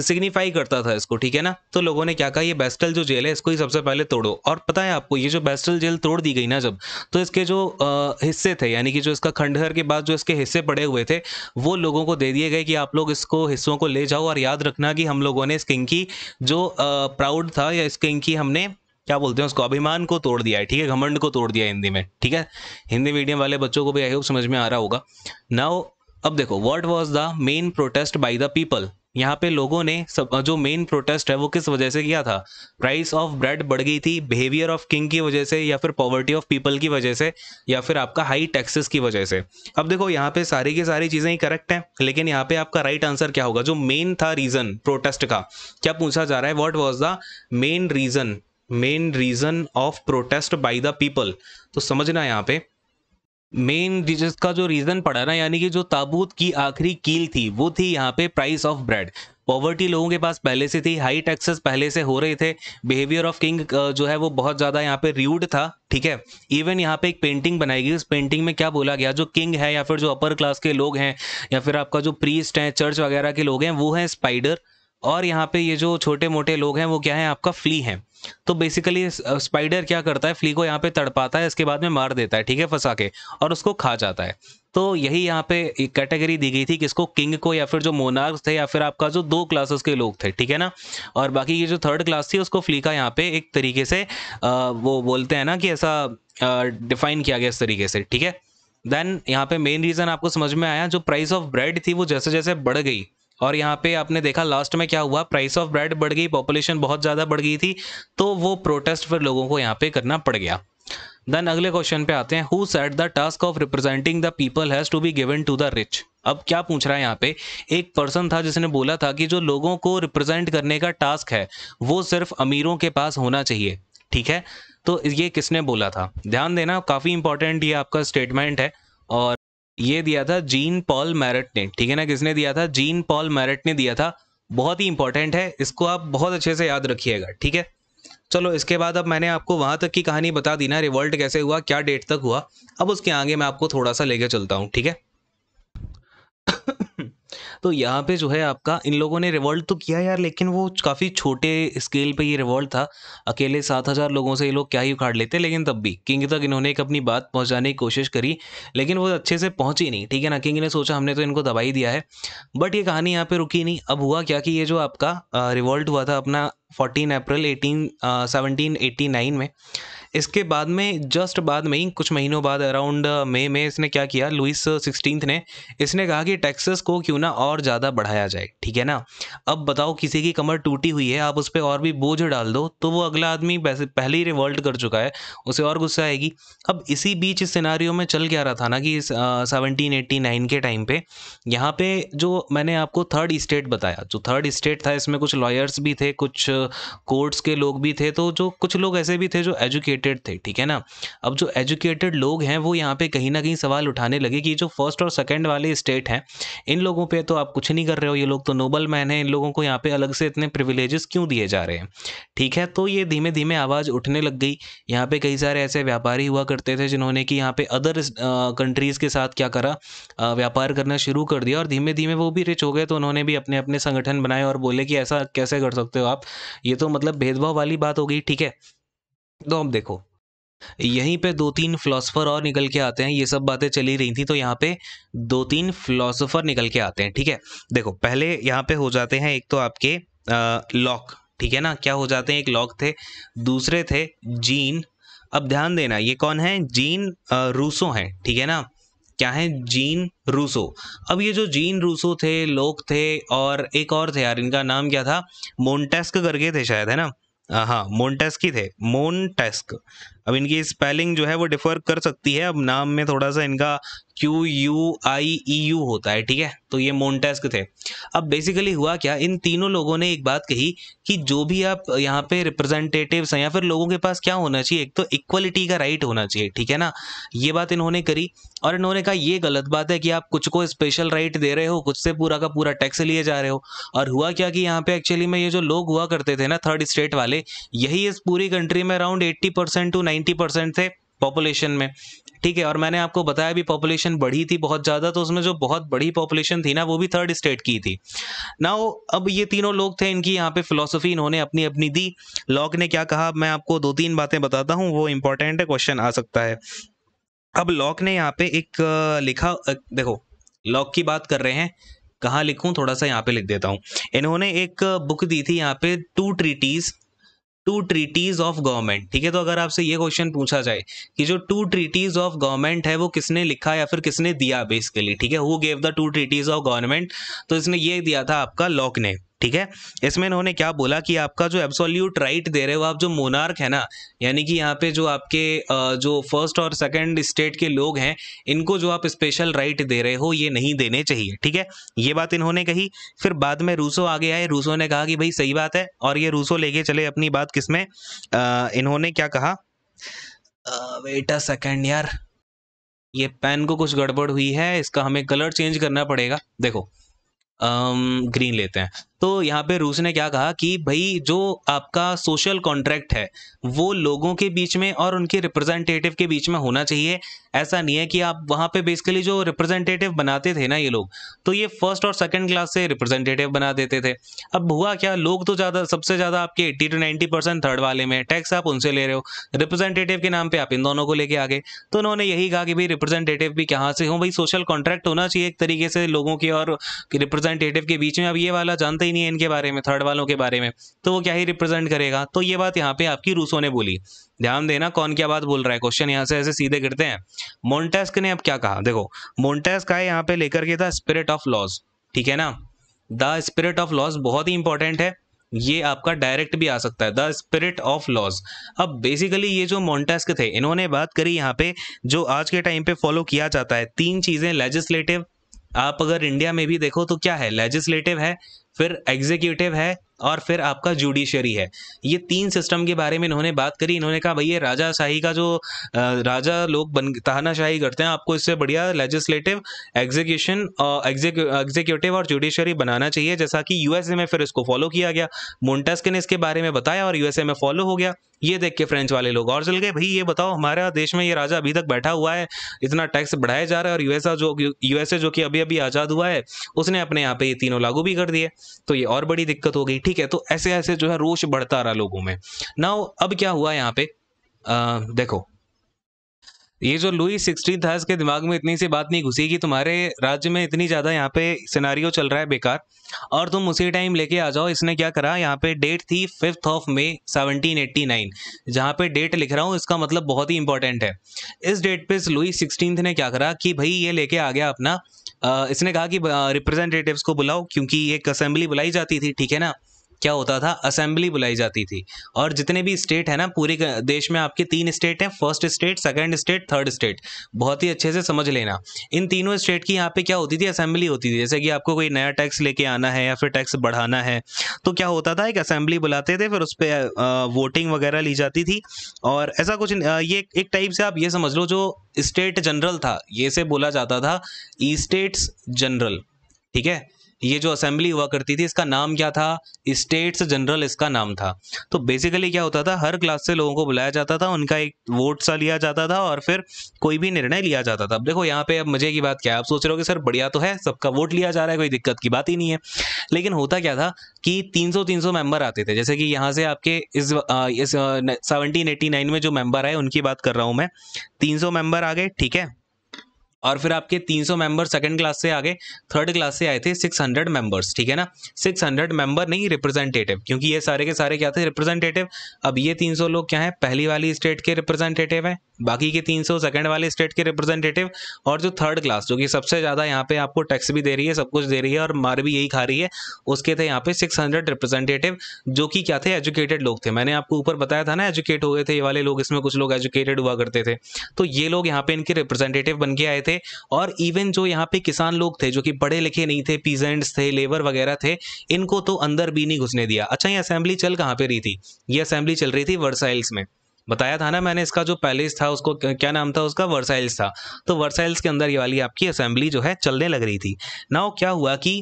सिग्निफाई करता था इसको ठीक है ना तो लोगों ने क्या कहा ये बेस्टल जो जेल है इसको ही सबसे पहले तोड़ो और पता है आपको ये जो बेस्टल जेल तोड़ दी गई ना जब तो इसके जो हिस्से थे यानी कि जो इसका खंडहर के बाद जो इसके हिस्से पड़े हुए थे वो लोगों को दे दिए गए कि आप लोग इसको हिस्सों को ले जाओ और याद रखना कि हम लोगों ने इस किंग की जो प्राउड था या इस इस हमने क्या बोलते हैं उसको अभिमान को तोड़ दिया है ठीक है घमंड को तोड़ दिया हिंदी में ठीक है हिंदी मीडियम वाले बच्चों को भी आई होप समझ में आ रहा होगा नाउ अब देखो what was the main protest by the people यहाँ पे लोगों ने सब जो मेन प्रोटेस्ट है वो किस वजह से किया था प्राइस ऑफ ब्रेड बढ़ गई थी बिहेवियर ऑफ किंग की वजह से या फिर पॉवर्टी ऑफ पीपल की वजह से या फिर आपका हाई टैक्सेस की वजह से अब देखो यहाँ पे सारी की सारी चीज़ें ही करेक्ट हैं लेकिन यहाँ पे आपका राइट आंसर क्या होगा जो मेन था रीज़न प्रोटेस्ट का क्या पूछा जा रहा है what was the main reason main reason of protest by the people तो समझना यहाँ पे मेन जिसका जो रीजन पड़ा ना यानी कि जो ताबूत की आखिरी कील थी वो थी यहाँ पे प्राइस ऑफ ब्रेड पॉवर्टी लोगों के पास पहले से थी हाई टैक्सेस पहले से हो रहे थे बिहेवियर ऑफ किंग जो है वो बहुत ज़्यादा यहाँ पे र्यूड था ठीक है इवन यहाँ पे एक पेंटिंग बनाई गई उस पेंटिंग में क्या बोला गया जो किंग है या फिर जो अपर क्लास के लोग हैं या फिर आपका जो प्रीस्ट हैं चर्च वगैरह के लोग हैं वो हैं स्पाइडर और यहाँ पे ये जो छोटे मोटे लोग हैं वो क्या है आपका फ्ली है तो बेसिकली स्पाइडर क्या करता है फ्ली को यहाँ पे तड़पाता है इसके बाद में मार देता है ठीक है फंसा के और उसको खा जाता है तो यही यहाँ पे एक कैटेगरी दी गई थी किसको किंग को या फिर जो मोनार्क थे या फिर आपका जो दो क्लासेस के लोग थे ठीक है ना और बाकी ये जो थर्ड क्लास थी उसको फ्ली का यहाँ पे एक तरीके से आ, वो बोलते हैं ना कि ऐसा डिफाइन किया गया इस तरीके से ठीक है देन यहाँ पे मेन रीज़न आपको समझ में आया जो प्राइस ऑफ ब्रेड थी वो जैसे जैसे बढ़ गई और यहाँ पे आपने देखा लास्ट में क्या हुआ प्राइस ऑफ ब्रेड बढ़ गई पॉपुलेशन बहुत ज़्यादा बढ़ गई थी तो वो प्रोटेस्ट फिर लोगों को यहाँ पे करना पड़ गया देन अगले क्वेश्चन पे आते हैं who set the task of representing the people has to be given to the rich अब क्या पूछ रहा है यहाँ पे एक पर्सन था जिसने बोला था कि जो लोगों को रिप्रेजेंट करने का टास्क है वो सिर्फ अमीरों के पास होना चाहिए ठीक है तो ये किसने बोला था ध्यान देना काफ़ी इंपॉर्टेंट ये आपका स्टेटमेंट है और ये दिया था जीन पॉल मैरट ने ठीक है ना किसने दिया था जीन पॉल मैरट ने दिया था बहुत ही इंपॉर्टेंट है इसको आप बहुत अच्छे से याद रखिएगा ठीक है चलो इसके बाद अब मैंने आपको वहां तक की कहानी बता दी ना रिवॉल्ट कैसे हुआ क्या डेट तक हुआ अब उसके आगे मैं आपको थोड़ा सा लेके चलता हूँ ठीक है तो यहाँ पे जो है आपका इन लोगों ने रिवॉल्ट तो किया यार लेकिन वो काफ़ी छोटे स्केल पे ये रिवॉल्ट था अकेले सात हज़ार लोगों से ये लोग क्या ही उखाड़ लेते लेकिन तब भी किंग तक इन्होंने एक अपनी बात पहुँचाने की कोशिश करी लेकिन वो अच्छे से पहुँची नहीं ठीक है ना किंग ने सोचा हमने तो इनको दबाई दिया है बट ये कहानी यहाँ पर रुकी नहीं अब हुआ क्या कि ये जो आपका रिवॉल्ट हुआ था अपना fourteen April eighteen seventeen eighty nine में इसके बाद में जस्ट बाद में ही कुछ महीनों बाद अराउंड मई में इसने क्या किया लुइस सिक्सटीन uh, ने इसने कहा कि टैक्सेस को क्यों ना और ज़्यादा बढ़ाया जाए ठीक है ना अब बताओ किसी की कमर टूटी हुई है आप उस पर और भी बोझ डाल दो तो वो अगला आदमी पहले ही रिवॉल्ट कर चुका है उसे और गुस्सा आएगी अब इसी बीच इस सिनारियों में चल क्या रहा था ना कि सेवनटीन एट्टी नाइन के टाइम पे यहाँ पे जो मैंने आपको थर्ड स्टेट बताया जो थर्ड स्टेट था इसमें कुछ लॉयर्स भी थे कुछ कोर्ट्स uh, के लोग भी थे तो जो कुछ लोग ऐसे भी थे जो एजुकेटेड एजुकेटेड थे ठीक है ना अब जो एजुकेटेड लोग हैं वो यहाँ पे कहीं ना कहीं सवाल उठाने लगे कि जो फर्स्ट और सेकेंड वाले स्टेट हैं इन लोगों पर तो आप कुछ नहीं कर रहे हो ये लोग तो नोबल मैन हैं इन लोगों को यहाँ पर अलग से इतने प्रिविलेजेस क्यों दिए जा रहे हैं ठीक है तो ये धीमे धीमे आवाज़ उठने लग गई यहाँ पर कई सारे ऐसे व्यापारी हुआ करते थे जिन्होंने कि यहाँ पर अदर कंट्रीज़ के साथ क्या करा व्यापार करना शुरू कर दिया और धीमे धीमे वो भी रिच हो गए तो उन्होंने भी अपने अपने संगठन बनाए और बोले कि ऐसा कैसे कर सकते हो आप ये तो मतलब भेदभाव वाली बात हो गई ठीक है तो अब देखो यहीं पे दो तीन फिलोसफर और निकल के आते हैं ये सब बातें चली रही थी तो यहाँ पे दो तीन फिलोसोफर निकल के आते हैं ठीक है देखो पहले यहाँ पे हो जाते हैं एक तो आपके लॉक ठीक है ना क्या हो जाते हैं एक लॉक थे दूसरे थे जीन अब ध्यान देना ये कौन है जीन रूसो है ठीक है ना क्या है जीन रूसो अब ये जो जीन रूसो थे लोक थे और एक और थे यार इनका नाम क्या था मोन्टेस्क करके थे शायद है ना हाँ मोन्टेस्की हाँ, थे मोनटेस्क अब इनकी स्पेलिंग जो है वो डिफर कर सकती है अब नाम में थोड़ा सा इनका Q U I E U होता है ठीक है तो ये मोन्टेस्क थे अब बेसिकली हुआ क्या इन तीनों लोगों ने एक बात कही कि जो भी आप यहाँ पे रिप्रेजेंटेटिव्स हैं या फिर लोगों के पास क्या होना चाहिए एक तो इक्वलिटी का राइट होना चाहिए ठीक है ना ये बात इन्होंने करी और इन्होंने कहा ये गलत बात है कि आप कुछ को स्पेशल राइट दे रहे हो कुछ से पूरा का पूरा टैक्स लिए जा रहे हो और हुआ क्या कि यहाँ पे एक्चुअली में ये जो लोग हुआ करते थे ना थर्ड स्टेट वाले यही इस पूरी कंट्री में around eighty two nine ninety percent थे पॉपुलेशन में ठीक है और मैंने आपको बताया भी पॉपुलेशन बढ़ी थी बहुत ज़्यादा तो उसमें जो बहुत बड़ी पॉपुलेशन थी ना वो भी थर्ड स्टेट की थी ना अब ये तीनों लोग थे इनकी यहाँ पे फिलोसफी इन्होंने अपनी अपनी दी लॉक ने क्या कहा मैं आपको दो तीन बातें बताता हूँ वो इंपॉर्टेंट क्वेश्चन आ सकता है अब लॉक ने यहाँ पे एक लिखा देखो लॉक की बात कर रहे हैं कहाँ लिखूँ थोड़ा सा यहाँ पे लिख देता हूँ इन्होंने एक बुक दी थी यहाँ पे two treatises two treatises of government ठीक है तो अगर आपसे ये क्वेश्चन पूछा जाए कि जो टू ट्रीटीज ऑफ गवर्नमेंट है वो किसने लिखा या फिर किसने दिया बेसिकली ठीक है who gave the two treatises of government तो इसने ये दिया था आपका लॉक ने ठीक है इसमें इन्होंने क्या बोला कि आपका जो एब्सोल्यूट राइट दे रहे हो आप जो मोनार्क है ना यानी कि यहाँ पे जो आपके जो फर्स्ट और सेकंड स्टेट के लोग हैं इनको जो आप स्पेशल राइट दे रहे हो ये नहीं देने चाहिए ठीक है ये बात इन्होंने कही फिर बाद में रूसो आगे आए रूसो ने कहा कि भाई सही बात है और ये रूसो लेके चले अपनी बात किसमें इन्होंने क्या कहा वेट अ सेकेंड यार ये पेन को कुछ गड़बड़ हुई है इसका हमें कलर चेंज करना पड़ेगा देखो ग्रीन लेते हैं तो यहाँ पे रूस ने क्या कहा कि भाई जो आपका सोशल कॉन्ट्रैक्ट है वो लोगों के बीच में और उनके रिप्रेजेंटेटिव के बीच में होना चाहिए ऐसा नहीं है कि आप वहाँ पे बेसिकली जो रिप्रेजेंटेटिव बनाते थे ना ये लोग तो ये फर्स्ट और सेकंड क्लास से रिप्रेजेंटेटिव बना देते थे अब हुआ क्या लोग तो ज़्यादा सबसे ज़्यादा आपके eighty two ninety percent third वाले में टैक्स आप उनसे ले रहे हो रिप्रेजेंटेटिव के नाम पर आप इन दोनों को लेके आ गए तो उन्होंने यही कहा कि भाई रिप्रेजेंटेटिव भी कहाँ से हो भाई सोशल कॉन्ट्रैक्ट होना चाहिए एक तरीके से लोगों के और रिप्रेजेंटेटिव के बीच में अब ये वाला जानते ही नहीं है इनके बारे में थर्ड वालों के बारे में तो वो क्या ही रिप्रेजेंट करेगा तो ये बात यहाँ पे आपकी रूसो ने बोली ध्यान देना कौन क्या बात बोल रहा है क्वेश्चन यहाँ से ऐसे सीधे गिरते हैं मोन्टेस्क ने अब क्या कहा देखो मोन्टेस्क आए यहाँ पे लेकर के था स्पिरिट ऑफ लॉस ठीक है ना द स्पिरिट ऑफ लॉस बहुत ही इंपॉर्टेंट है ये आपका डायरेक्ट भी आ सकता है द स्पिरिट ऑफ लॉस अब बेसिकली ये जो मोन्टेस्क थे इन्होंने बात करी यहाँ पे जो आज के टाइम पे फॉलो किया जाता है तीन चीज़ें लेजिस्लेटिव आप अगर इंडिया में भी देखो तो क्या है लेजिस्लेटिव है फिर एग्जीक्यूटिव है और फिर आपका जुडिशरी है ये तीन सिस्टम के बारे में इन्होंने बात करी इन्होंने कहा भैया राजा शाही का जो राजा लोग बन तानाशाही करते हैं आपको इससे बढ़िया लेजिस्लेटिव एग्जीक्यूशन और एग्जीक्यूटिव और जुडिशरी बनाना चाहिए जैसा कि यूएसए में फिर इसको फॉलो किया गया मोन्टेस्क ने इसके बारे में बताया और यूएसए में फॉलो हो गया ये देख के फ्रेंच वाले लोग और चल गए भाई ये बताओ हमारा देश में ये राजा अभी तक बैठा हुआ है इतना टैक्स बढ़ाया जा रहा है और यूएसए जो यूएसए जो कि अभी अभी आज़ाद हुआ है उसने अपने यहाँ पे ये तीनों लागू भी कर दिए तो ये और बड़ी दिक्कत हो गई ठीक है तो ऐसे ऐसे जो है रोष बढ़ता रहा लोगों में ना अब क्या हुआ यहाँ पे आ, देखो ये जो लुई सिक्सटीन था इसके दिमाग में इतनी सी बात नहीं घुसी कि तुम्हारे राज्य में इतनी ज़्यादा यहाँ पे सिनारियो चल रहा है बेकार और तुम उसी टाइम लेके आ जाओ इसने क्या करा यहाँ पे डेट थी फिफ्थ ऑफ मे 1789 जहाँ पे डेट लिख रहा हूँ इसका मतलब बहुत ही इंपॉर्टेंट है इस डेट पे इस लुई सिक्सटीन ने क्या करा कि भाई ये लेके आ गया अपना इसने कहा कि रिप्रेजेंटेटिव्स को बुलाओ क्योंकि एक असेंबली बुलाई जाती थी ठीक है ना क्या होता था असेंबली बुलाई जाती थी और जितने भी स्टेट है ना पूरे देश में आपके तीन स्टेट हैं first state second state third state बहुत ही अच्छे से समझ लेना इन तीनों स्टेट की यहाँ पे क्या होती थी असेंबली होती थी जैसे कि आपको कोई नया टैक्स लेके आना है या फिर टैक्स बढ़ाना है तो क्या होता था एक असेंबली बुलाते थे फिर उस पर वोटिंग वगैरह ली जाती थी और ऐसा कुछ ये एक टाइप से आप ये समझ लो जो स्टेट जनरल था ये से बोला जाता था ई स्टेट्स जनरल ठीक है ये जो असेंबली हुआ करती थी इसका नाम क्या था स्टेट्स जनरल इसका नाम था तो बेसिकली क्या होता था हर क्लास से लोगों को बुलाया जाता था उनका एक वोट सा लिया जाता था और फिर कोई भी निर्णय लिया जाता था अब देखो यहाँ पे अब मजे की बात क्या है आप सोच रहे हो कि सर बढ़िया तो है सबका वोट लिया जा रहा है कोई दिक्कत की बात ही नहीं है लेकिन होता क्या था कि तीन सौ मेंबर आते थे जैसे कि यहाँ से आपके इस सेवनटीन एटी नाइन में जो मेंबर आए उनकी बात कर रहा हूँ मैं सौ मेंबर आ गए ठीक है और फिर आपके 300 मेंबर सेकेंड क्लास से आगे थर्ड क्लास से आए थे 600 मेंबर्स ठीक है ना 600 मेंबर नहीं रिप्रेजेंटेटिव क्योंकि ये सारे के सारे क्या थे रिप्रेजेंटेटिव अब ये 300 लोग क्या है पहली वाली स्टेट के रिप्रेजेंटेटिव है बाकी के 300 सेकेंड वाले स्टेट के रिप्रेजेंटेटिव और जो थर्ड क्लास जो कि सबसे ज़्यादा यहाँ पे आपको टैक्स भी दे रही है सब कुछ दे रही है और मार भी यही खा रही है उसके थे यहाँ पे 600 रिप्रेजेंटेटिव जो कि क्या थे एजुकेटेड लोग थे मैंने आपको ऊपर बताया था ना एजुकेट हुए थे ये वाले लोग इसमें कुछ लोग एजुकेटेड हुआ करते थे तो ये लोग यहाँ पे इनके रिप्रेजेंटेटिव बन के आए थे और इवन जो यहाँ पे किसान लोग थे जो कि पढ़े लिखे नहीं थे पीजेंट्स थे लेबर वगैरह थे इनको तो अंदर भी नहीं घुसने दिया अच्छा ये असेंबली चल कहाँ पे रही थी ये असेंबली चल रही थी वर्साइल्स में बताया था ना मैंने इसका जो पैलेस था उसको क्या नाम था उसका वर्साइल्स था तो वर्साइल्स के अंदर ये वाली आपकी असेंबली जो है चलने लग रही थी नाउ क्या हुआ कि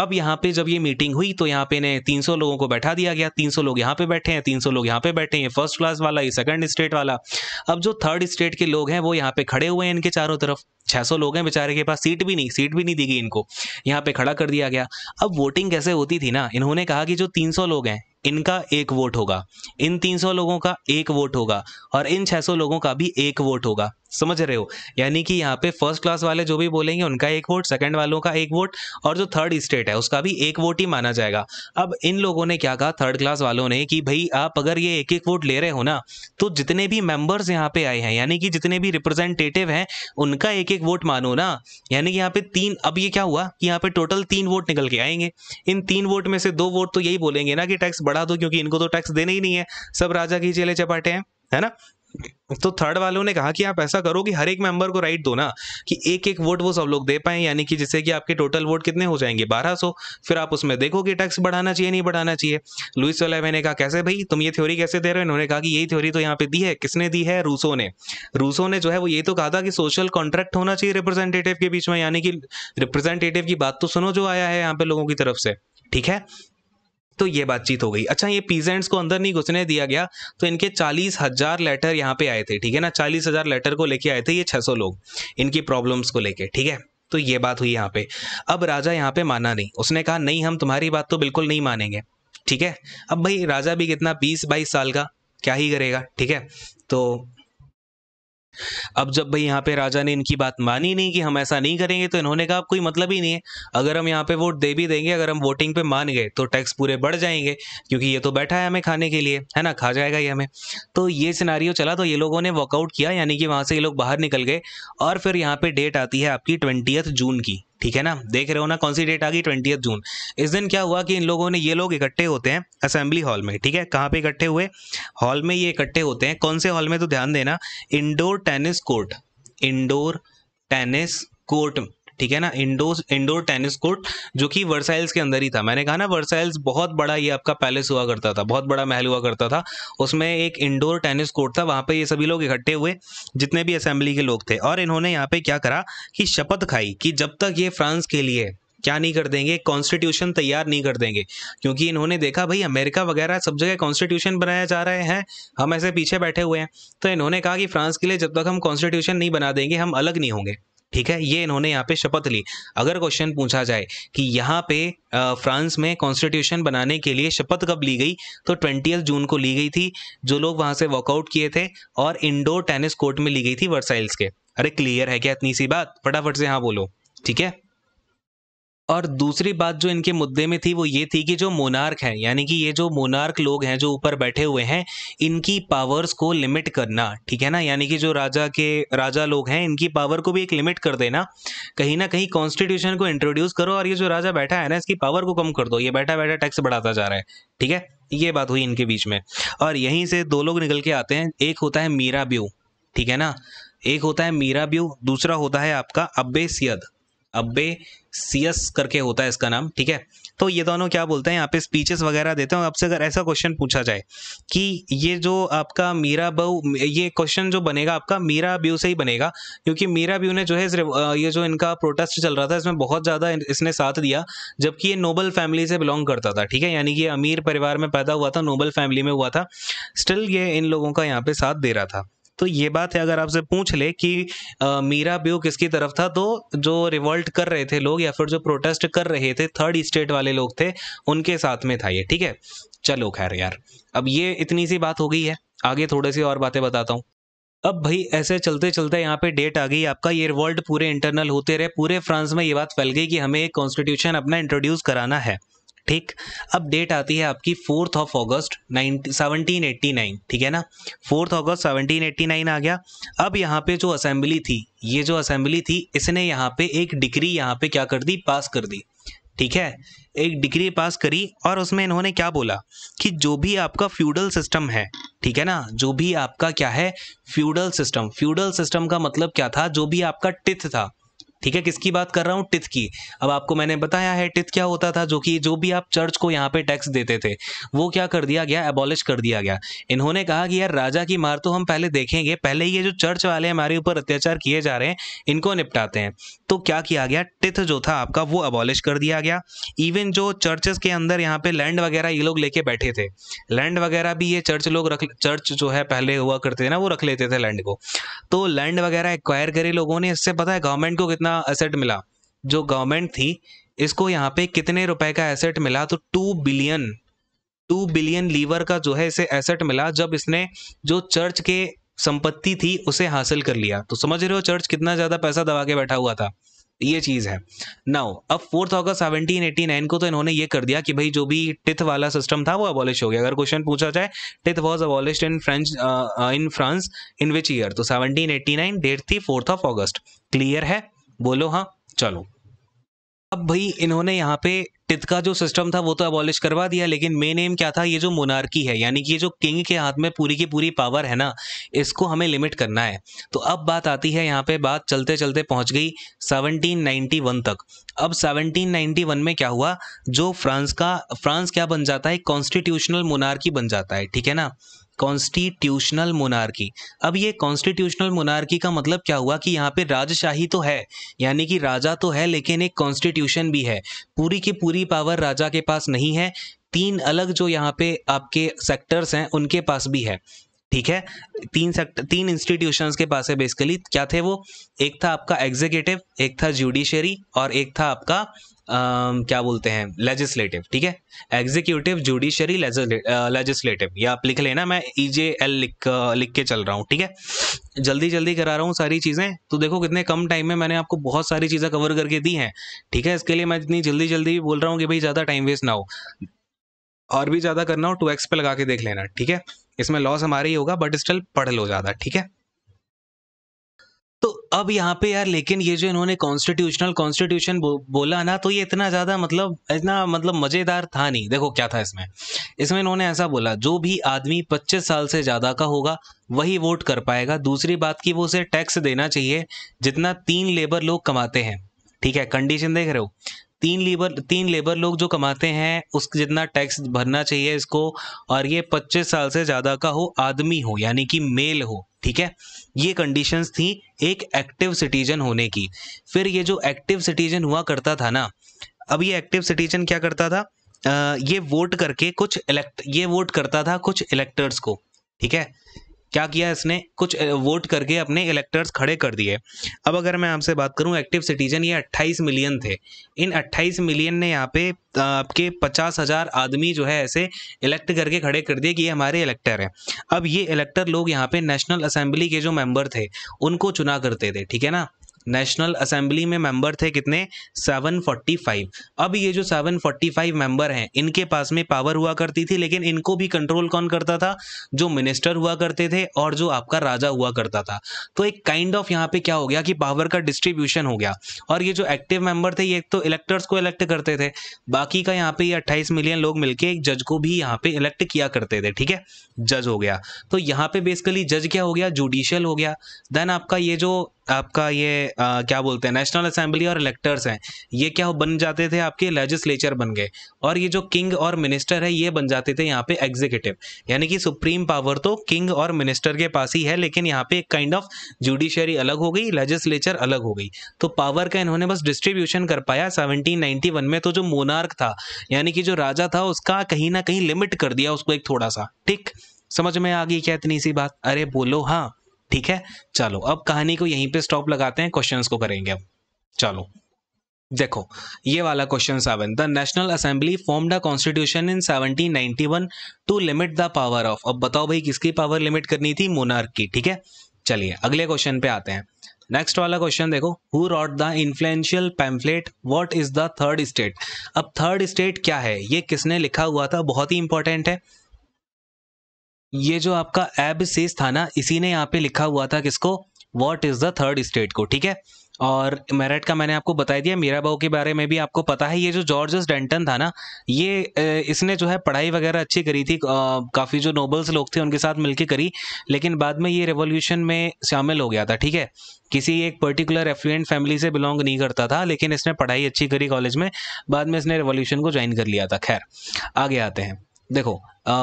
अब यहाँ पे जब ये मीटिंग हुई तो यहाँ पे ने 300 लोगों को बैठा दिया गया 300 लोग यहाँ पे बैठे हैं 300 लोग यहाँ पे बैठे हैं फर्स्ट क्लास वाला ये सेकंड स्टेट वाला अब जो थर्ड स्टेट के लोग हैं वो यहाँ पे खड़े हुए हैं इनके चारों तरफ 600 लोग हैं बेचारे के पास सीट भी नहीं सीट भी नहीं दी गई इनको यहाँ पे खड़ा कर दिया गया अब वोटिंग कैसे होती थी ना इन्होंने कहा कि जो 300 लोग हैं इनका एक वोट होगा इन 300 लोगों का एक वोट होगा और इन 600 लोगों का भी एक वोट होगा समझ रहे हो यानी कि यहाँ पे फर्स्ट क्लास वाले जो भी बोलेंगे उनका एक वोट सेकंड वालों का एक वोट और जो थर्ड स्टेट है उसका भी एक वोट ही माना जाएगा अब इन लोगों ने क्या कहा थर्ड क्लास वालों ने कि भाई आप अगर ये एक एक वोट ले रहे हो ना तो जितने भी मेंबर्स यहाँ पे आए हैं यानी कि जितने भी रिप्रेजेंटेटिव हैं उनका एक एक वोट मानो ना यानी कि यहाँ पे तीन अब ये क्या हुआ कि यहाँ पे टोटल तीन वोट निकल के आएंगे इन तीन वोट में से दो वोट तो यही बोलेंगे ना कि टैक्स बढ़ा दो क्योंकि इनको तो टैक्स देने ही नहीं है सब राजा की चेले चपाटे हैं है ना तो थर्ड वालों ने कहा कि आप ऐसा करो कि हर एक मेंबर को राइट दो ना कि एक एक वोट वो सब लोग दे पाए यानी कि जिससे कि आपके टोटल वोट कितने हो जाएंगे 1200 फिर आप उसमें देखो कि टैक्स बढ़ाना चाहिए नहीं बढ़ाना चाहिए लुइस सोलह ने कहा कैसे भाई तुम ये थ्योरी कैसे दे रहे हो इन्होंने कहा कि यही थ्योरी तो यहाँ पे दी है किसने दी है रूसो ने रूसो ने जो है वो ये तो कहा था कि सोशल कॉन्ट्रैक्ट होना चाहिए रिप्रेजेंटेटिव के बीच में यानी कि रिप्रेजेंटेटिव की बात तो सुनो जो आया है यहाँ पे लोगों की तरफ से ठीक है तो ये बातचीत हो गई अच्छा ये पीजेंट्स को अंदर नहीं घुसने दिया गया तो इनके चालीस हजार लेटर यहाँ पे आए थे ठीक है ना चालीस हजार लेटर को लेके आए थे ये 600 लोग इनकी प्रॉब्लम्स को लेके ठीक है तो ये बात हुई यहाँ पे अब राजा यहाँ पे माना नहीं उसने कहा नहीं हम तुम्हारी बात तो बिल्कुल नहीं मानेंगे ठीक है अब भाई राजा भी कितना बीस बाईस साल का क्या ही करेगा ठीक है तो अब जब भाई यहाँ पे राजा ने इनकी बात मानी नहीं कि हम ऐसा नहीं करेंगे तो इन्होंने कहा कोई मतलब ही नहीं है अगर हम यहाँ पे वोट दे भी देंगे अगर हम वोटिंग पे मान गए तो टैक्स पूरे बढ़ जाएंगे क्योंकि ये तो बैठा है हमें खाने के लिए है ना खा जाएगा ये हमें तो ये सिनारियो चला तो ये लोगों ने वर्कआउट किया यानी कि वहां से ये लोग बाहर निकल गए और फिर यहाँ पे डेट आती है आपकी ट्वेंटियथ जून की ठीक है ना देख रहे हो ना कौन सी डेट आ गई ट्वेंटी जून इस दिन क्या हुआ कि इन लोगों ने ये लोग इकट्ठे होते हैं असेंबली हॉल में ठीक है कहाँ पे इकट्ठे हुए हॉल में ये इकट्ठे होते हैं कौन से हॉल में तो ध्यान देना indoor tennis court indoor tennis court ठीक है ना इंडोर इंडोर टेनिस कोर्ट जो कि वर्साइल्स के अंदर ही था मैंने कहा ना वर्साइल्स बहुत बड़ा ये आपका पैलेस हुआ करता था बहुत बड़ा महल हुआ करता था उसमें एक इंडोर टेनिस कोर्ट था वहाँ पर ये सभी लोग इकट्ठे हुए जितने भी असेंबली के लोग थे और इन्होंने यहाँ पे क्या करा कि शपथ खाई कि जब तक ये फ्रांस के लिए क्या नहीं कर देंगे कॉन्स्टिट्यूशन तैयार नहीं कर देंगे क्योंकि इन्होंने देखा भाई अमेरिका वगैरह सब जगह कॉन्स्टिट्यूशन बनाया जा रहे हैं हम ऐसे पीछे बैठे हुए हैं तो इन्होंने कहा कि फ्रांस के लिए जब तक हम कॉन्स्टिट्यूशन नहीं बना देंगे हम अलग नहीं होंगे ठीक है ये इन्होंने यहाँ पे शपथ ली अगर क्वेश्चन पूछा जाए कि यहाँ पे फ्रांस में कॉन्स्टिट्यूशन बनाने के लिए शपथ कब ली गई तो ट्वेंटी जून को ली गई थी जो लोग वहां से वॉकआउट किए थे और इंडोर टेनिस कोर्ट में ली गई थी वर्साइल्स के अरे क्लियर है क्या इतनी सी बात फटाफट से हाँ बोलो ठीक है और दूसरी बात जो इनके मुद्दे में थी वो ये थी कि जो मोनार्क है यानी कि ये जो मोनार्क लोग हैं जो ऊपर बैठे हुए हैं इनकी पावर्स को लिमिट करना ठीक है ना यानी कि जो राजा के राजा लोग हैं इनकी पावर को भी एक लिमिट कर देना कहीं ना कहीं कॉन्स्टिट्यूशन को इंट्रोड्यूस करो और ये जो राजा बैठा है ना इसकी पावर को कम कर दो ये बैठा बैठा टैक्स बढ़ाता जा रहा है ठीक है ये बात हुई इनके बीच में और यहीं से दो लोग निकल के आते हैं एक होता है मीरा ब्यू ठीक है ना एक होता है मीरा ब्यू दूसरा होता है आपका अब्बे सियद अब्बे सीएस करके होता है इसका नाम ठीक है तो ये दोनों क्या बोलते हैं यहाँ पे स्पीचेस वगैरह देते हैं आपसे अगर ऐसा क्वेश्चन पूछा जाए कि ये जो आपका मीरा बहू ये क्वेश्चन जो बनेगा आपका मीरा ब्यू से ही बनेगा क्योंकि मीरा ब्यू ने जो है ये जो इनका प्रोटेस्ट चल रहा था इसमें बहुत ज़्यादा इसने साथ दिया जबकि ये नोबल फैमिली से बिलोंग करता था ठीक है यानी कि अमीर परिवार में पैदा हुआ था नोबल फैमिली में हुआ था स्टिल ये इन लोगों का यहाँ पे साथ दे रहा था तो ये बात है अगर आपसे पूछ ले कि आ, मीरा ब्यू किसकी तरफ था तो जो रिवोल्ट कर रहे थे लोग या फिर जो प्रोटेस्ट कर रहे थे थर्ड स्टेट वाले लोग थे उनके साथ में था ये ठीक है चलो खैर यार अब ये इतनी सी बात हो गई है आगे थोड़े सी और बातें बताता हूँ अब भाई ऐसे चलते चलते यहाँ पे डेट आ गई आपका ये रिवॉल्ट पूरे इंटरनल होते रहे पूरे फ्रांस में ये बात फैल गई कि हमें एक कॉन्स्टिट्यूशन अपना इंट्रोड्यूस कराना है ठीक अब डेट आती है आपकी fourth of August seventeen eighty nine ठीक है ना fourth August seventeen eighty nine आ गया अब यहाँ पे जो असेंबली थी ये जो असेंबली थी इसने यहाँ पे एक डिग्री यहाँ पे क्या कर दी पास कर दी ठीक है एक डिग्री पास करी और उसमें इन्होंने क्या बोला कि जो भी आपका फ्यूडल सिस्टम है ठीक है ना जो भी आपका क्या है फ्यूडल सिस्टम फ्यूडल सिस्टम का मतलब क्या था जो भी आपका टिथ था ठीक है किसकी बात कर रहा हूँ टिथ की अब आपको मैंने बताया है टिथ क्या होता था जो कि जो भी आप चर्च को यहाँ पे टैक्स देते थे वो क्या कर दिया गया एबॉलिश कर दिया गया इन्होंने कहा कि यार राजा की मार तो हम पहले देखेंगे पहले ये जो चर्च वाले हमारे ऊपर अत्याचार किए जा रहे हैं इनको निपटाते हैं तो क्या किया गया टिथ जो था आपका वो अबॉलिश कर दिया गया इवन जो चर्चेस के अंदर यहाँ पे लैंड वगैरह ये लोग लेके बैठे थे लैंड वगैरह भी ये चर्च लोग रख चर्च जो है पहले हुआ करते थे ना वो रख लेते थे लैंड को तो लैंड वगैरह एक्वायर करे लोगों ने इससे पता है गवर्नमेंट को कितना कितना असेट मिला जो गवर्नमेंट थी इसको यहाँ पे कितने रुपए का एसेट मिला तो two billion two billion livre का जो है इसे एसेट मिला जब इसने जो चर्च के संपत्ति थी उसे हासिल कर लिया तो समझ रहे हो चर्च कितना ज़्यादा पैसा दबा के बैठा हुआ था ये चीज़ है नाउ अब फोर्थ अगस्त 1789 को तो इन्होंने ये कर दिया कि भाई जो भी टिथ वाला सिस्टम था वो अबॉलिश हो गया अगर क्वेश्चन पूछा जाए tithe was abolish in French in France in which year तो 1789 एटी नाइन डेट थी फोर्थ ऑफ अगस्त क्लियर है बोलो हाँ चलो अब भाई इन्होंने यहाँ पे टित का जो सिस्टम था वो तो अबॉलिश करवा दिया लेकिन मेन एम क्या था ये जो मोनार्की है यानी कि ये जो किंग के हाथ में पूरी की पूरी पावर है ना इसको हमें लिमिट करना है तो अब बात आती है यहाँ पे बात चलते चलते पहुँच गई 1791 तक अब 1791 में क्या हुआ जो फ्रांस का फ्रांस क्या बन जाता है कॉन्स्टिट्यूशनल मोनार्की बन जाता है ठीक है ना कॉन्स्टिट्यूशनल मोनार्की अब ये कॉन्स्टिट्यूशनल मोनार्की का मतलब क्या हुआ कि यहाँ पे राजशाही तो है यानी कि राजा तो है लेकिन एक कॉन्स्टिट्यूशन भी है पूरी की पूरी पावर राजा के पास नहीं है तीन अलग जो यहाँ पे आपके सेक्टर्स हैं उनके पास भी है ठीक है तीन सेक्टर तीन इंस्टीट्यूशंस के पास है बेसिकली क्या थे वो एक था आपका एग्जीक्यूटिव एक था जुडिशरी और एक था आपका क्या बोलते हैं लेजिस्लेटिव ठीक है एग्जीक्यूटिव जुडिशरी लेजिस्लेटिव या आप लिख लेना मैं ई जे एल लिख लिख के चल रहा हूँ ठीक है जल्दी जल्दी करा रहा हूँ सारी चीज़ें तो देखो कितने कम टाइम में मैंने आपको बहुत सारी चीज़ें कवर करके दी हैं ठीक है इसके लिए मैं इतनी जल्दी जल्दी बोल रहा हूँ कि भाई ज़्यादा टाइम वेस्ट ना हो और भी ज़्यादा करना हो टू एक्स पे लगा के देख लेना ठीक है इसमें लॉस हमारा ही होगा बट स्टिल पढ़ लो ज़्यादा ठीक है अब यहाँ पे यार लेकिन ये जो इन्होंने कॉन्स्टिट्यूशनल कॉन्स्टिट्यूशन बोला ना तो ये इतना ज़्यादा मतलब इतना मतलब मज़ेदार था नहीं देखो क्या था इसमें इसमें इन्होंने ऐसा बोला जो भी आदमी 25 साल से ज़्यादा का होगा वही वोट कर पाएगा दूसरी बात की वो उसे टैक्स देना चाहिए जितना तीन लेबर लोग कमाते हैं ठीक है कंडीशन देख रहे हो तीन लेबर तीन लेबर लोग जो कमाते हैं उसके जितना टैक्स भरना चाहिए इसको और ये 25 साल से ज़्यादा का हो आदमी हो यानी कि मेल हो ठीक है ये कंडीशंस थी एक एक्टिव सिटीजन होने की फिर ये जो एक्टिव सिटीजन हुआ करता था ना अब ये एक्टिव सिटीजन क्या करता था आ, ये वोट करके कुछ इलेक्ट ये वोट करता था कुछ इलेक्टर्स को ठीक है क्या किया इसने कुछ वोट करके अपने इलेक्टर्स खड़े कर दिए अब अगर मैं आपसे बात करूं एक्टिव सिटीजन ये 28 मिलियन थे इन 28 मिलियन ने यहाँ पे आपके पचास हज़ार आदमी जो है ऐसे इलेक्ट करके खड़े कर दिए कि ये हमारे इलेक्टर हैं अब ये इलेक्टर लोग यहाँ पे नेशनल असेंबली के जो मेंबर थे उनको चुना करते थे ठीक है ना नेशनल असेंबली में मेंबर थे कितने 745 अब ये जो 745 मेंबर हैं इनके पास में पावर हुआ करती थी लेकिन इनको भी कंट्रोल कौन करता था जो मिनिस्टर हुआ करते थे और जो आपका राजा हुआ करता था तो एक काइंड ऑफ यहाँ पे क्या हो गया कि पावर का डिस्ट्रीब्यूशन हो गया और ये जो एक्टिव मेंबर थे ये तो इलेक्टर्स को इलेक्ट करते थे बाकी का यहाँ पे अट्ठाईस मिलियन लोग मिलकर एक जज को भी यहाँ पे इलेक्ट किया करते थे ठीक है जज हो गया तो यहाँ पे बेसिकली जज क्या हो गया जुडिशियल हो गया देन आपका ये जो आपका ये आ, क्या बोलते हैं नेशनल असेंबली और इलेक्टर्स हैं ये क्या बन जाते थे आपके लेजिस्लेचर बन गए और ये जो किंग और मिनिस्टर है ये बन जाते थे यहाँ पे एग्जीक्यूटिव यानी कि सुप्रीम पावर तो किंग और मिनिस्टर के पास ही है लेकिन यहाँ पे एक काइंड ऑफ जुडिशरी अलग हो गई लेजिस्लेचर अलग हो गई तो पावर का इन्होंने बस डिस्ट्रीब्यूशन कर पाया सेवनटीन में तो जो मोनार्क था यानी कि जो राजा था उसका कहीं ना कहीं लिमिट कर दिया उसको एक थोड़ा सा ठीक समझ में आ गई क्या इतनी सी बात अरे बोलो हाँ ठीक है चलो अब कहानी को यहीं पे स्टॉप लगाते हैं क्वेश्चंस को करेंगे अब चलो देखो ये वाला question seven the national assembly form the constitution in 1791 to limit the power of अब बताओ भाई किसकी पावर लिमिट करनी थी मोनार्क की ठीक है चलिए अगले क्वेश्चन पे आते हैं नेक्स्ट वाला क्वेश्चन देखो who wrote the influential pamphlet what is the third state अब थर्ड स्टेट क्या है ये किसने लिखा हुआ था बहुत ही इंपॉर्टेंट है ये जो आपका एब सेस था ना इसी ने यहाँ पे लिखा हुआ था किसको what is the third state को ठीक है और मेरठ का मैंने आपको बताया दिया मीरा बाबू के बारे में भी आपको पता है ये जो जॉर्जस डेंटन था ना ये इसने जो है पढ़ाई वगैरह अच्छी करी थी काफ़ी जो नोबल्स लोग थे उनके साथ मिलकर करी लेकिन बाद में ये रेवोल्यूशन में शामिल हो गया था ठीक है किसी एक पर्टिकुलर एफ्लुएंट फैमिली से बिलोंग नहीं करता था लेकिन इसने पढ़ाई अच्छी करी कॉलेज में बाद में इसने रेवोल्यूशन को ज्वाइन कर लिया था खैर आगे आते हैं देखो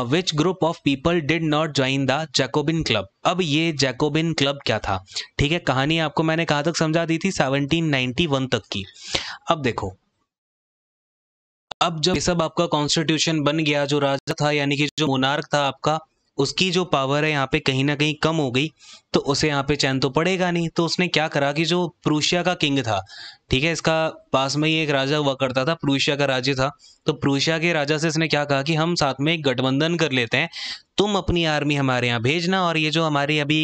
which group of people did not join the Jacobin club अब ये जैकोबिन क्लब क्या था ठीक है कहानी आपको मैंने कहा तक समझा दी थी 1791 तक की अब देखो अब जब ये सब आपका कॉन्स्टिट्यूशन बन गया जो राजा था यानी कि जो मोनार्क था आपका उसकी जो पावर है यहाँ पे कहीं ना कहीं कम हो गई तो उसे यहाँ पे चैन तो पड़ेगा नहीं तो उसने क्या करा कि जो प्रूशिया का किंग था ठीक है इसका पास में ही एक राजा हुआ करता था प्रूशिया का राज्य था तो प्रूशिया के राजा से इसने क्या कहा कि हम साथ में एक गठबंधन कर लेते हैं तुम अपनी आर्मी हमारे यहाँ भेजना और ये जो हमारी अभी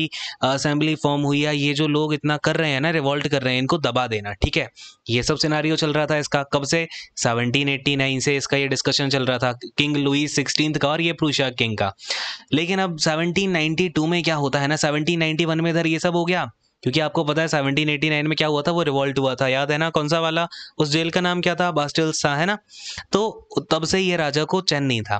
असेंबली फॉर्म हुई है ये जो लोग इतना कर रहे हैं ना रिवॉल्ट कर रहे हैं इनको दबा देना ठीक है ये सब सिनारियो चल रहा था इसका कब से सेवनटीन से इसका ये डिस्कशन चल रहा था किंग लुईस सिक्सटीन का और ये प्रूशिया किंग का लेकिन अब सेवनटीन में क्या होता है ना सेवनटीन में इधर ये सब हो गया क्योंकि आपको पता है सेवनटीन एटी नाइन में क्या हुआ था वो रिवॉल्ट हुआ था याद है ना कौन सा वाला उस जेल का नाम क्या था बास्टिल्स था है ना तो तब से ये राजा को चैन नहीं था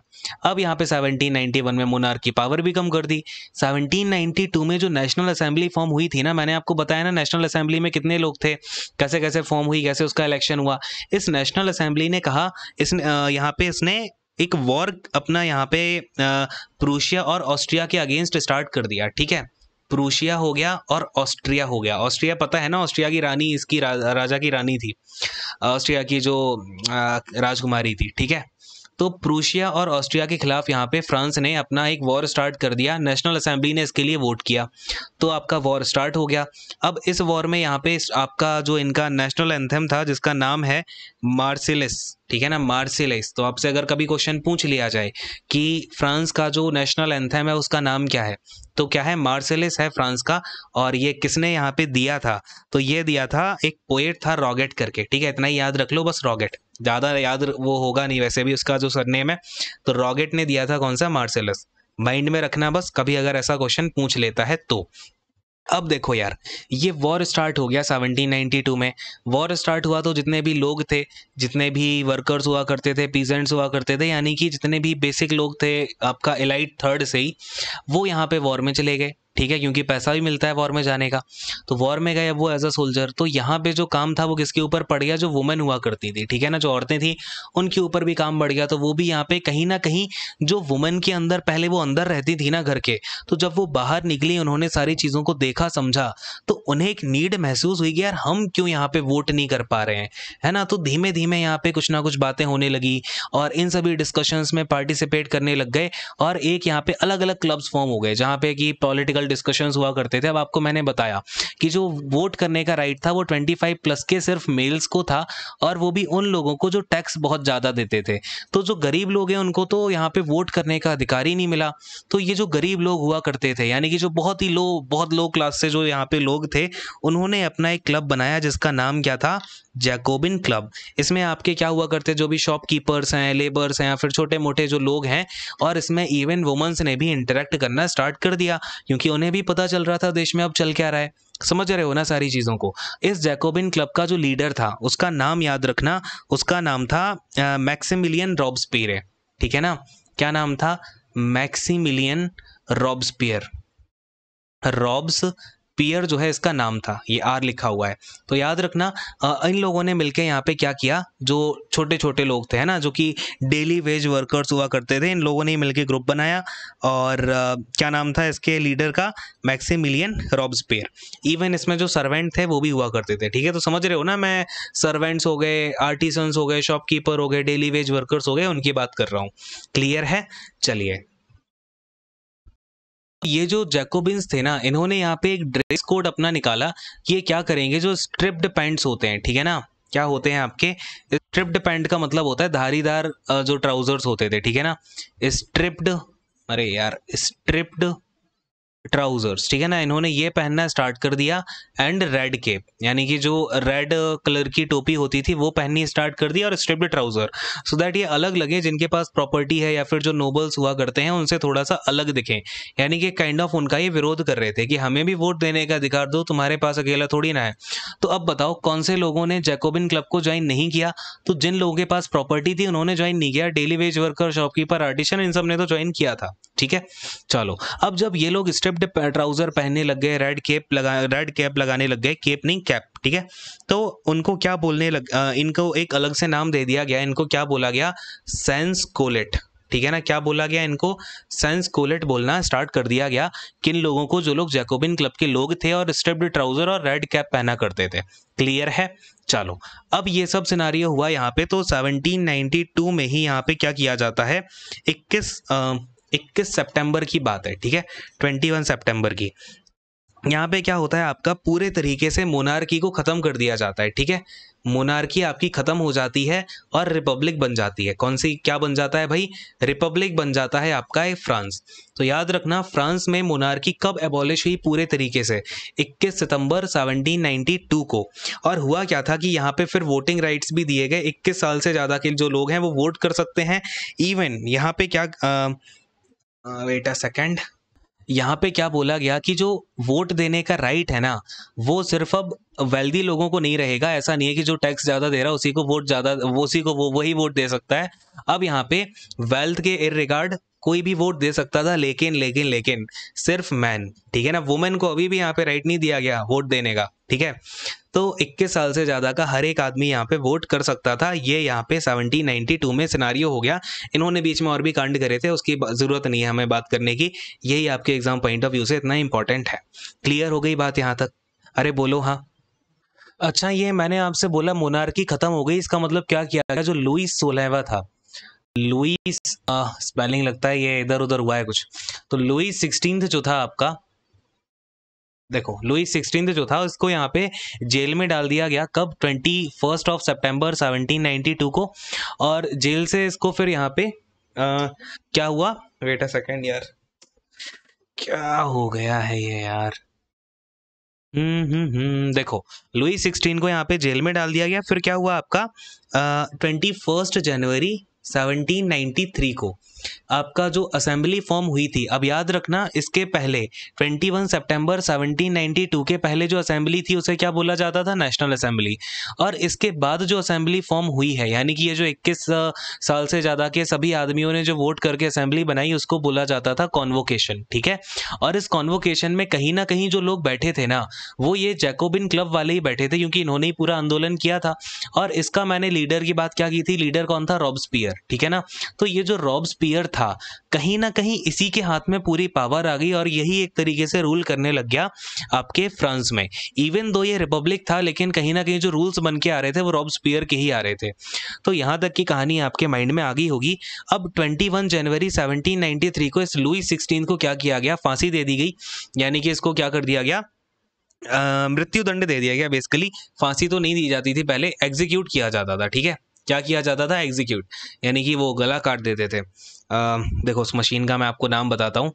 अब यहाँ पे सेवनटीन वन में मुनार की पावर भी कम कर दी सेवनटीन नाइनटी टू में जो नेशनल असेंबली फॉर्म हुई थी ना मैंने आपको बताया ना नेशनल असेंबली में कितने लोग थे कैसे कैसे फॉर्म हुई कैसे उसका इलेक्शन हुआ इस नेशनल असेंबली ने कहा इसने यहाँ पे इसने एक वॉर अपना यहाँ पे प्रूशिया और ऑस्ट्रिया के अगेंस्ट स्टार्ट कर दिया ठीक है प्रूशिया हो गया और ऑस्ट्रिया हो गया ऑस्ट्रिया पता है ना ऑस्ट्रिया की रानी इसकी रा, राजा की रानी थी ऑस्ट्रिया की जो राजकुमारी थी ठीक है तो प्रूशिया और ऑस्ट्रिया के खिलाफ यहाँ पे फ्रांस ने अपना एक वॉर स्टार्ट कर दिया नेशनल असेंबली ने इसके लिए वोट किया तो आपका वॉर स्टार्ट हो गया अब इस वॉर में यहाँ पे आपका जो इनका नेशनल एंथम था जिसका नाम है मार्सिलिस ठीक है ना मार्सिलिस तो आपसे अगर कभी क्वेश्चन पूछ लिया जाए कि फ्रांस का जो नेशनल एंथम है उसका नाम क्या है तो क्या है मार्सिलिस है फ्रांस का और ये किसने यहाँ पे दिया था तो ये दिया था एक पोएट था रॉगेट करके ठीक है इतना ही याद रख लो बस रॉगेट ज़्यादा याद वो होगा नहीं वैसे भी उसका जो सरनेम है तो रॉकेट ने दिया था कौन सा मार्सेलस माइंड में रखना बस कभी अगर ऐसा क्वेश्चन पूछ लेता है तो अब देखो यार ये वॉर स्टार्ट हो गया 1792 में वॉर स्टार्ट हुआ तो जितने भी लोग थे जितने भी वर्कर्स हुआ करते थे पीजेंट्स हुआ करते थे यानी कि जितने भी बेसिक लोग थे आपका एलाइट थर्ड से ही वो यहाँ पे वॉर में चले गए ठीक है क्योंकि पैसा भी मिलता है वॉर में जाने का तो वॉर में गए वो एज अ सोल्जर तो यहाँ पे जो काम था वो किसके ऊपर पड़ गया जो वुमेन हुआ करती थी ठीक है ना जो औरतें थी उनके ऊपर भी काम बढ़ गया तो वो भी यहाँ पे कहीं ना कहीं जो वुमेन के अंदर पहले वो अंदर रहती थी ना घर के तो जब वो बाहर निकली उन्होंने सारी चीज़ों को देखा समझा तो उन्हें एक नीड महसूस हुई कि यार हम क्यों यहाँ पे वोट नहीं कर पा रहे हैं है ना तो धीमे धीमे यहाँ पे कुछ ना कुछ बातें होने लगी और इन सभी डिस्कशंस में पार्टिसिपेट करने लग गए और एक यहाँ पे अलग अलग क्लब्स फॉर्म हो गए जहाँ पे कि पॉलिटिकल पॉलिटिकल डिस्कशन हुआ करते थे अब आपको मैंने बताया कि जो वोट करने का राइट था वो ट्वेंटी फाइव प्लस के सिर्फ मेल्स को था और वो भी उन लोगों को जो टैक्स बहुत ज़्यादा देते थे तो जो गरीब लोग हैं उनको तो यहाँ पे वोट करने का अधिकार ही नहीं मिला तो ये जो गरीब लोग हुआ करते थे यानी कि जो बहुत ही लो बहुत लो क्लास से जो यहाँ पे लोग थे उन्होंने अपना एक क्लब बनाया जिसका नाम क्या था जैकोबिन क्लब इसमें आपके क्या हुआ करते जो भी शॉपकीपर्स हैं लेबर्स हैं या फिर छोटे मोटे जो लोग हैं और इसमें इवन वुमेंस ने भी इंटरेक्ट करना स्टार्ट कर दिया क्योंकि उन्हें भी पता चल रहा था देश में अब चल क्या रहा है समझ रहे हो ना सारी चीज़ों को इस जैकोबिन क्लब का जो लीडर था उसका नाम याद रखना उसका नाम था मैक्सिमिलियन रॉब्सपियर ठीक है ना क्या नाम था मैक्सिमिलियन रॉब्सपियर रॉब्स पियर जो है इसका नाम था ये आर लिखा हुआ है तो याद रखना इन लोगों ने मिलकर यहाँ पे क्या किया जो छोटे छोटे लोग थे है ना जो कि डेली वेज वर्कर्स हुआ करते थे इन लोगों ने मिलकर ग्रुप बनाया और क्या नाम था इसके लीडर का मैक्सिमिलियन रॉब्स पेयर इवन इसमें जो सर्वेंट थे वो भी हुआ करते थे ठीक है तो समझ रहे हो ना मैं सर्वेंट्स हो गए आर्टिसंस हो गए शॉपकीपर हो गए डेली वेज वर्कर्स हो गए उनकी बात कर रहा हूँ क्लियर है चलिए ये जो जैकोबिन्स थे ना इन्होंने यहाँ पे एक ड्रेस कोड अपना निकाला ये क्या करेंगे जो स्ट्रिप्ड पैंट्स होते हैं ठीक है ना क्या होते हैं आपके स्ट्रिप्ड पैंट का मतलब होता है धारीदार जो ट्राउजर्स होते थे ठीक है ना स्ट्रिप्ड अरे यार स्ट्रिप्ड ट्राउजर्स ठीक है ना इन्होंने ये पहनना स्टार्ट कर दिया एंड रेड केप यानी कि जो रेड कलर की टोपी होती थी वो पहननी स्टार्ट कर दी और स्ट्रिप्ड ट्राउजर सो दैट ये अलग लगे जिनके पास प्रॉपर्टी है या फिर जो नोबल्स हुआ करते हैं उनसे थोड़ा सा अलग दिखें यानी कि काइंड ऑफ उनका ये विरोध कर रहे थे कि हमें भी वोट देने का अधिकार दो तुम्हारे पास अकेला थोड़ी ना है तो अब बताओ कौन से लोगों ने जैकोबिन क्लब को ज्वाइन नहीं किया तो जिन लोगों के पास प्रॉपर्टी थी उन्होंने ज्वाइन नहीं किया daily wage worker shopkeeper artisan इन सब ने तो ज्वाइन किया था ठीक है चलो अब जब ये लोग स्टेप स्ट्रिप्ड ट्राउजर पहनने लग गए रेड केप लगा रेड कैप लगाने लग गए केप नहीं कैप ठीक है तो उनको क्या बोलने लग आ, इनको एक अलग से नाम दे दिया गया इनको क्या बोला गया सेंस कोलेट ठीक है ना क्या बोला गया इनको सेंस कोलेट बोलना स्टार्ट कर दिया गया किन लोगों को जो लोग जैकोबिन क्लब के लोग थे और स्ट्रिप्ड ट्राउजर और रेड कैप पहना करते थे क्लियर है चलो अब ये सब सिनारियो हुआ यहाँ पे तो 1792 में ही यहाँ पे क्या किया जाता है 21 आ, 21 सितंबर की बात है ठीक है 21 सितंबर की यहाँ पे क्या होता है आपका पूरे तरीके से मोनार्की को ख़त्म कर दिया जाता है ठीक है मोनार्की आपकी ख़त्म हो जाती है और रिपब्लिक बन जाती है कौन सी क्या बन जाता है भाई रिपब्लिक बन जाता है आपका ये फ्रांस तो याद रखना फ्रांस में मोनार्की कब एबॉलिश हुई पूरे तरीके से 21 सितंबर 1792 को और हुआ क्या था कि यहाँ पे फिर वोटिंग राइट्स भी दिए गए इक्कीस साल से ज़्यादा के जो लोग हैं वो वोट कर सकते हैं इवन यहाँ पे क्या आ, वेट अ सेकंड यहाँ पे क्या बोला गया कि जो वोट देने का राइट है ना वो सिर्फ अब वेल्दी लोगों को नहीं रहेगा ऐसा नहीं है कि जो टैक्स ज़्यादा दे रहा है उसी को वोट ज़्यादा वो उसी को वो वही वोट दे सकता है अब यहाँ पे वेल्थ के इन रिगार्ड कोई भी वोट दे सकता था लेकिन लेकिन लेकिन सिर्फ मैन ठीक है ना वुमेन को अभी भी यहाँ पे राइट नहीं दिया गया वोट देने का ठीक है तो 21 साल से ज़्यादा का हर एक आदमी यहाँ पे वोट कर सकता था ये यहाँ पे 1792 में सिनारियो हो गया इन्होंने बीच में और भी कांड करे थे उसकी ज़रूरत नहीं है हमें बात करने की यही आपके एग्जाम पॉइंट ऑफ व्यू से इतना इंपॉर्टेंट है क्लियर हो गई बात यहाँ तक अरे बोलो हाँ अच्छा ये मैंने आपसे बोला मोनार्की ख़त्म हो गई इसका मतलब क्या किया गया जो लुइस सोलहवा था लुइस स्पेलिंग लगता है ये इधर उधर हुआ है कुछ तो लुइस सिक्सटीन जो था आपका देखो लुई सिक्सटीन तो जो था उसको यहाँ पे जेल में डाल दिया गया कब twenty first of September seventeen ninety two को और जेल से इसको फिर यहाँ पे आ, क्या हुआ वेट अ सेकेंड यार क्या हो गया है ये यार हम्म, हम्म हम्म देखो लुई सिक्सटीन को यहाँ पे जेल में डाल दिया गया फिर क्या हुआ आपका twenty first January seventeen ninety three को आपका जो असेंबली फॉर्म हुई थी अब याद रखना इसके पहले 21 सितंबर 1792 के पहले जो असेंबली थी उसे क्या बोला जाता था नेशनल असेंबली और इसके बाद जो असेंबली फॉर्म हुई है यानी कि ये जो 21 साल से ज़्यादा के सभी आदमियों ने जो वोट करके असेंबली बनाई उसको बोला जाता था कॉन्वोकेशन ठीक है और इस कॉन्वोकेशन में कहीं ना कहीं जो लोग बैठे थे ना वो ये जैकोबिन क्लब वाले ही बैठे थे क्योंकि इन्होंने ही पूरा आंदोलन किया था और इसका मैंने लीडर की बात क्या की थी लीडर कौन था रॉब्सपियर ठीक है ना तो ये जो रॉब्सपियर क्लियर था कहीं ना कहीं इसी के हाथ में पूरी पावर आ गई और यही एक तरीके से रूल करने लग गया आपके फ्रांस में इवन दो ये रिपब्लिक था लेकिन कहीं ना कहीं जो रूल्स बन के आ रहे थे वो रॉब स्पियर के ही आ रहे थे तो यहाँ तक की कहानी आपके माइंड में आ गई होगी अब 21 जनवरी 1793 को इस लुई सिक्सटीन को क्या किया गया फांसी दे दी गई यानी कि इसको क्या कर दिया गया मृत्यु दंड दे दिया गया बेसिकली फांसी तो नहीं दी जाती थी पहले एग्जीक्यूट किया जाता था ठीक है क्या किया जाता था एग्जीक्यूट यानी कि वो गला काट देते थे आ, देखो उस मशीन का मैं आपको नाम बताता हूँ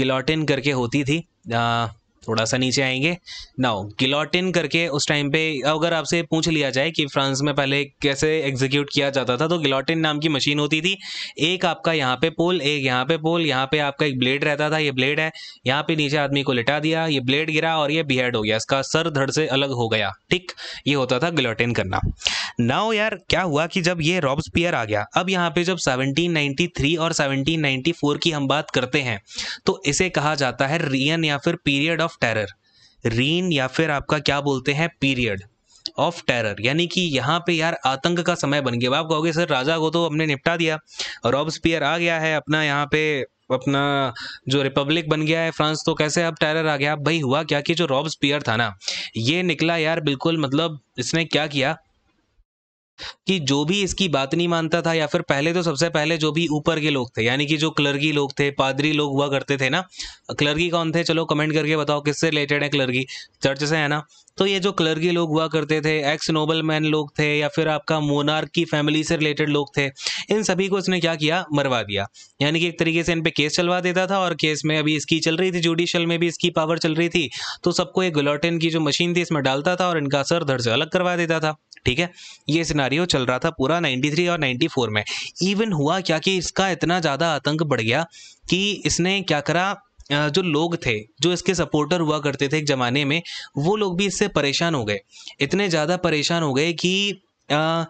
गिलोटिन करके होती थी आ, थोड़ा सा नीचे आएंगे नाउ गिलोटिन करके उस टाइम पे अगर आपसे पूछ लिया जाए कि फ्रांस में पहले कैसे एग्जीक्यूट किया जाता था तो गिलोटिन नाम की मशीन होती थी एक आपका यहाँ पे पोल एक यहाँ पे पोल यहाँ पे आपका एक ब्लेड रहता था ये ब्लेड है यहाँ पे नीचे आदमी को लिटा दिया ये ब्लेड गिरा और ये बीहेड हो गया इसका सर धड़ से अलग हो गया ठीक ये होता था गिलोटिन करना नाउ यार क्या हुआ कि जब ये रॉब्स पियर आ गया अब यहाँ पे जब सेवनटीन और सेवनटीन की हम बात करते हैं तो इसे कहा जाता है रियन या फिर period of of terror reign या फिर आपका क्या बोलते हैं पीरियड ऑफ टेरर यानी कि यहाँ पे यार आतंक का समय बन गया आप कहोगे सर राजा को तो हमने निपटा दिया और ऑब्स पियर आ गया है अपना यहाँ पे अपना जो रिपब्लिक बन गया है फ्रांस तो कैसे अब टेरर आ गया भाई हुआ क्या कि जो रॉब्स पियर था ना ये निकला यार बिल्कुल मतलब इसने क्या किया कि जो भी इसकी बात नहीं मानता था या फिर पहले तो सबसे पहले जो भी ऊपर के लोग थे यानी कि जो क्लर्गी लोग थे पादरी लोग हुआ करते थे ना क्लर्गी कौन थे चलो कमेंट करके बताओ किससे रिलेटेड है क्लर्गी चर्च से है ना तो ये जो क्लर्गी लोग हुआ करते थे एक्स नोबल मैन लोग थे या फिर आपका मोनार्क की फैमिली से रिलेटेड लोग थे इन सभी को इसने क्या किया मरवा दिया यानी कि एक तरीके से इन पे केस चलवा देता था और केस में अभी इसकी चल रही थी जुडिशल में भी इसकी पावर चल रही थी तो सबको एक गुलॉटिन की जो मशीन थी इसमें डालता था और इनका असर धड़ से अलग करवा देता था ठीक है ये सिनारियो चल रहा था पूरा 93 और 94 में इवन हुआ क्या कि इसका इतना ज़्यादा आतंक बढ़ गया कि इसने क्या करा जो लोग थे जो इसके सपोर्टर हुआ करते थे एक ज़माने में वो लोग भी इससे परेशान हो गए इतने ज़्यादा परेशान हो गए कि आ,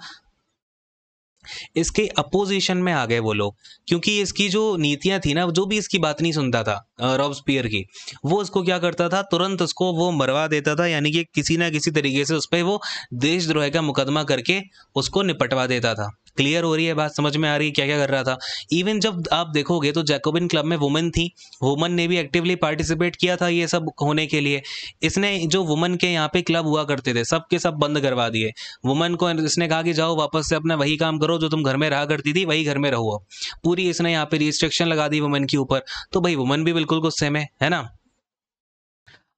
इसके अपोजिशन में आ गए वो लोग क्योंकि इसकी जो नीतियां थी ना जो भी इसकी बात नहीं सुनता था रॉब्स पियर की वो उसको क्या करता था तुरंत उसको वो मरवा देता था यानी कि किसी ना किसी तरीके से उस पर वो देशद्रोह का मुकदमा करके उसको निपटवा देता था क्लियर हो रही है बात समझ में आ रही है क्या क्या कर रहा था इवन जब आप देखोगे तो जैकोबिन क्लब में वुमेन थी वुमेन ने भी एक्टिवली पार्टिसिपेट किया था ये सब होने के लिए इसने जो वुमेन के यहाँ पे क्लब हुआ करते थे सब के सब बंद करवा दिए वुमेन को इसने कहा कि जाओ वापस से अपना वही काम करो जो तुम घर में रहा करती थी वही घर में रहो पूरी इसने यहाँ पे रिस्ट्रिक्शन लगा दी वुमेन के ऊपर तो भाई वुमेन भी बिल्कुल गुस्से में है ना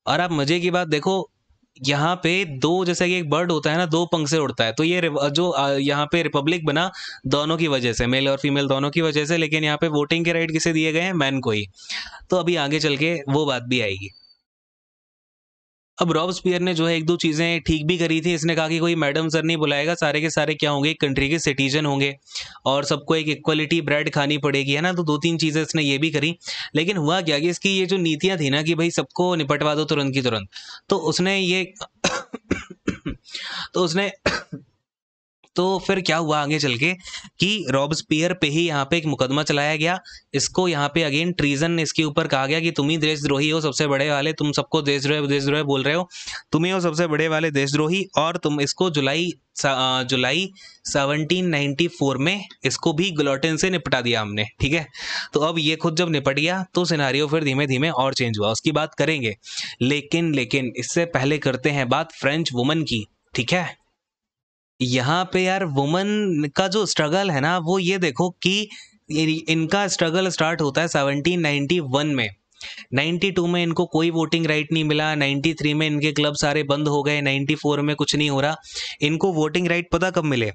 और आप मजे की बात देखो यहाँ पे दो जैसे कि एक बर्ड होता है ना दो पंख से उड़ता है तो ये जो यहाँ पे रिपब्लिक बना दोनों की वजह से मेल और फीमेल दोनों की वजह से लेकिन यहाँ पे वोटिंग के राइट किसे दिए गए हैं मैन को ही तो अभी आगे चल के वो बात भी आएगी अब रॉब स्पियर ने जो है एक दो चीज़ें ठीक भी करी थी इसने कहा कि कोई मैडम सर नहीं बुलाएगा सारे के सारे क्या होंगे कंट्री के सिटीजन होंगे और सबको एक इक्वलिटी ब्रेड खानी पड़ेगी है ना तो दो तीन चीज़ें इसने ये भी करी लेकिन हुआ क्या कि इसकी ये जो नीतियाँ थी ना कि भाई सबको निपटवा दो तुरंत की तुरंत तो उसने ये तो उसने तो फिर क्या हुआ आगे चल के कि पियर पे ही यहाँ पे एक मुकदमा चलाया गया इसको यहाँ पे अगेन ट्रीजन इसके ऊपर कहा गया कि तुम ही देशद्रोही हो सबसे बड़े वाले तुम सबको देशद्रोह देशद्रोह बोल रहे हो तुम ही हो सबसे बड़े वाले देशद्रोही और तुम इसको जुलाई जुलाई 1794 में इसको भी ग्लोटेन से निपटा दिया हमने ठीक है तो अब ये खुद जब निपट गया तो सिनारियो फिर धीमे धीमे और चेंज हुआ उसकी बात करेंगे लेकिन लेकिन इससे पहले करते हैं बात फ्रेंच वुमन की ठीक है यहाँ पे यार वुमन का जो स्ट्रगल है ना वो ये देखो कि इनका स्ट्रगल स्टार्ट होता है 1791 में 92 में इनको कोई वोटिंग राइट नहीं मिला 93 में इनके क्लब सारे बंद हो गए 94 में कुछ नहीं हो रहा इनको वोटिंग राइट पता कब मिले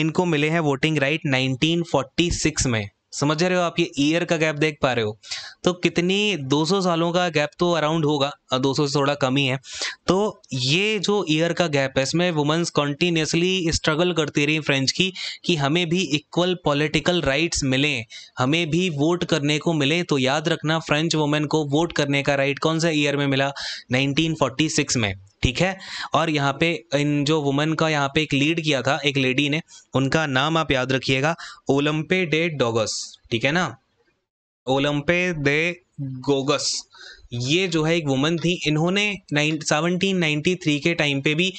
इनको मिले हैं वोटिंग राइट 1946 में समझ रहे हो आप ये ईयर का गैप देख पा रहे हो तो कितनी 200 सालों का गैप तो अराउंड होगा 200 से थोड़ा कम ही है तो ये जो ईयर का गैप है इसमें वुमेंस कॉन्टीन्यूसली स्ट्रगल करती रही फ्रेंच की कि हमें भी इक्वल पॉलिटिकल राइट्स मिलें हमें भी वोट करने को मिले तो याद रखना फ्रेंच वुमेन को वोट करने का राइट कौन सा ईयर में मिला नाइनटीन में ठीक है और यहाँ पे इन जो वुमेन का यहाँ पे एक लीड किया था एक लेडी ने उनका नाम आप याद रखिएगा ओलम्पे डे डोगस ठीक है ना ओलम्पे दे गोगस ये जो है एक वुमन थी इन्होंने सेवनटीन थ्री के टाइम पे भी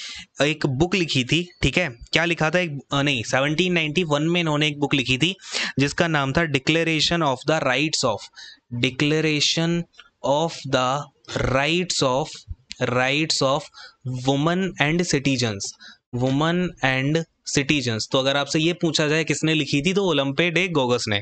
एक बुक लिखी थी ठीक है क्या लिखा था एक नहीं सेवनटीन वन में इन्होंने एक बुक लिखी थी जिसका नाम था declaration of the rights of declaration of the rights of rights of women and citizens women and citizens तो अगर आपसे ये पूछा जाए किसने लिखी थी तो ओलम्पे डे गोगस ने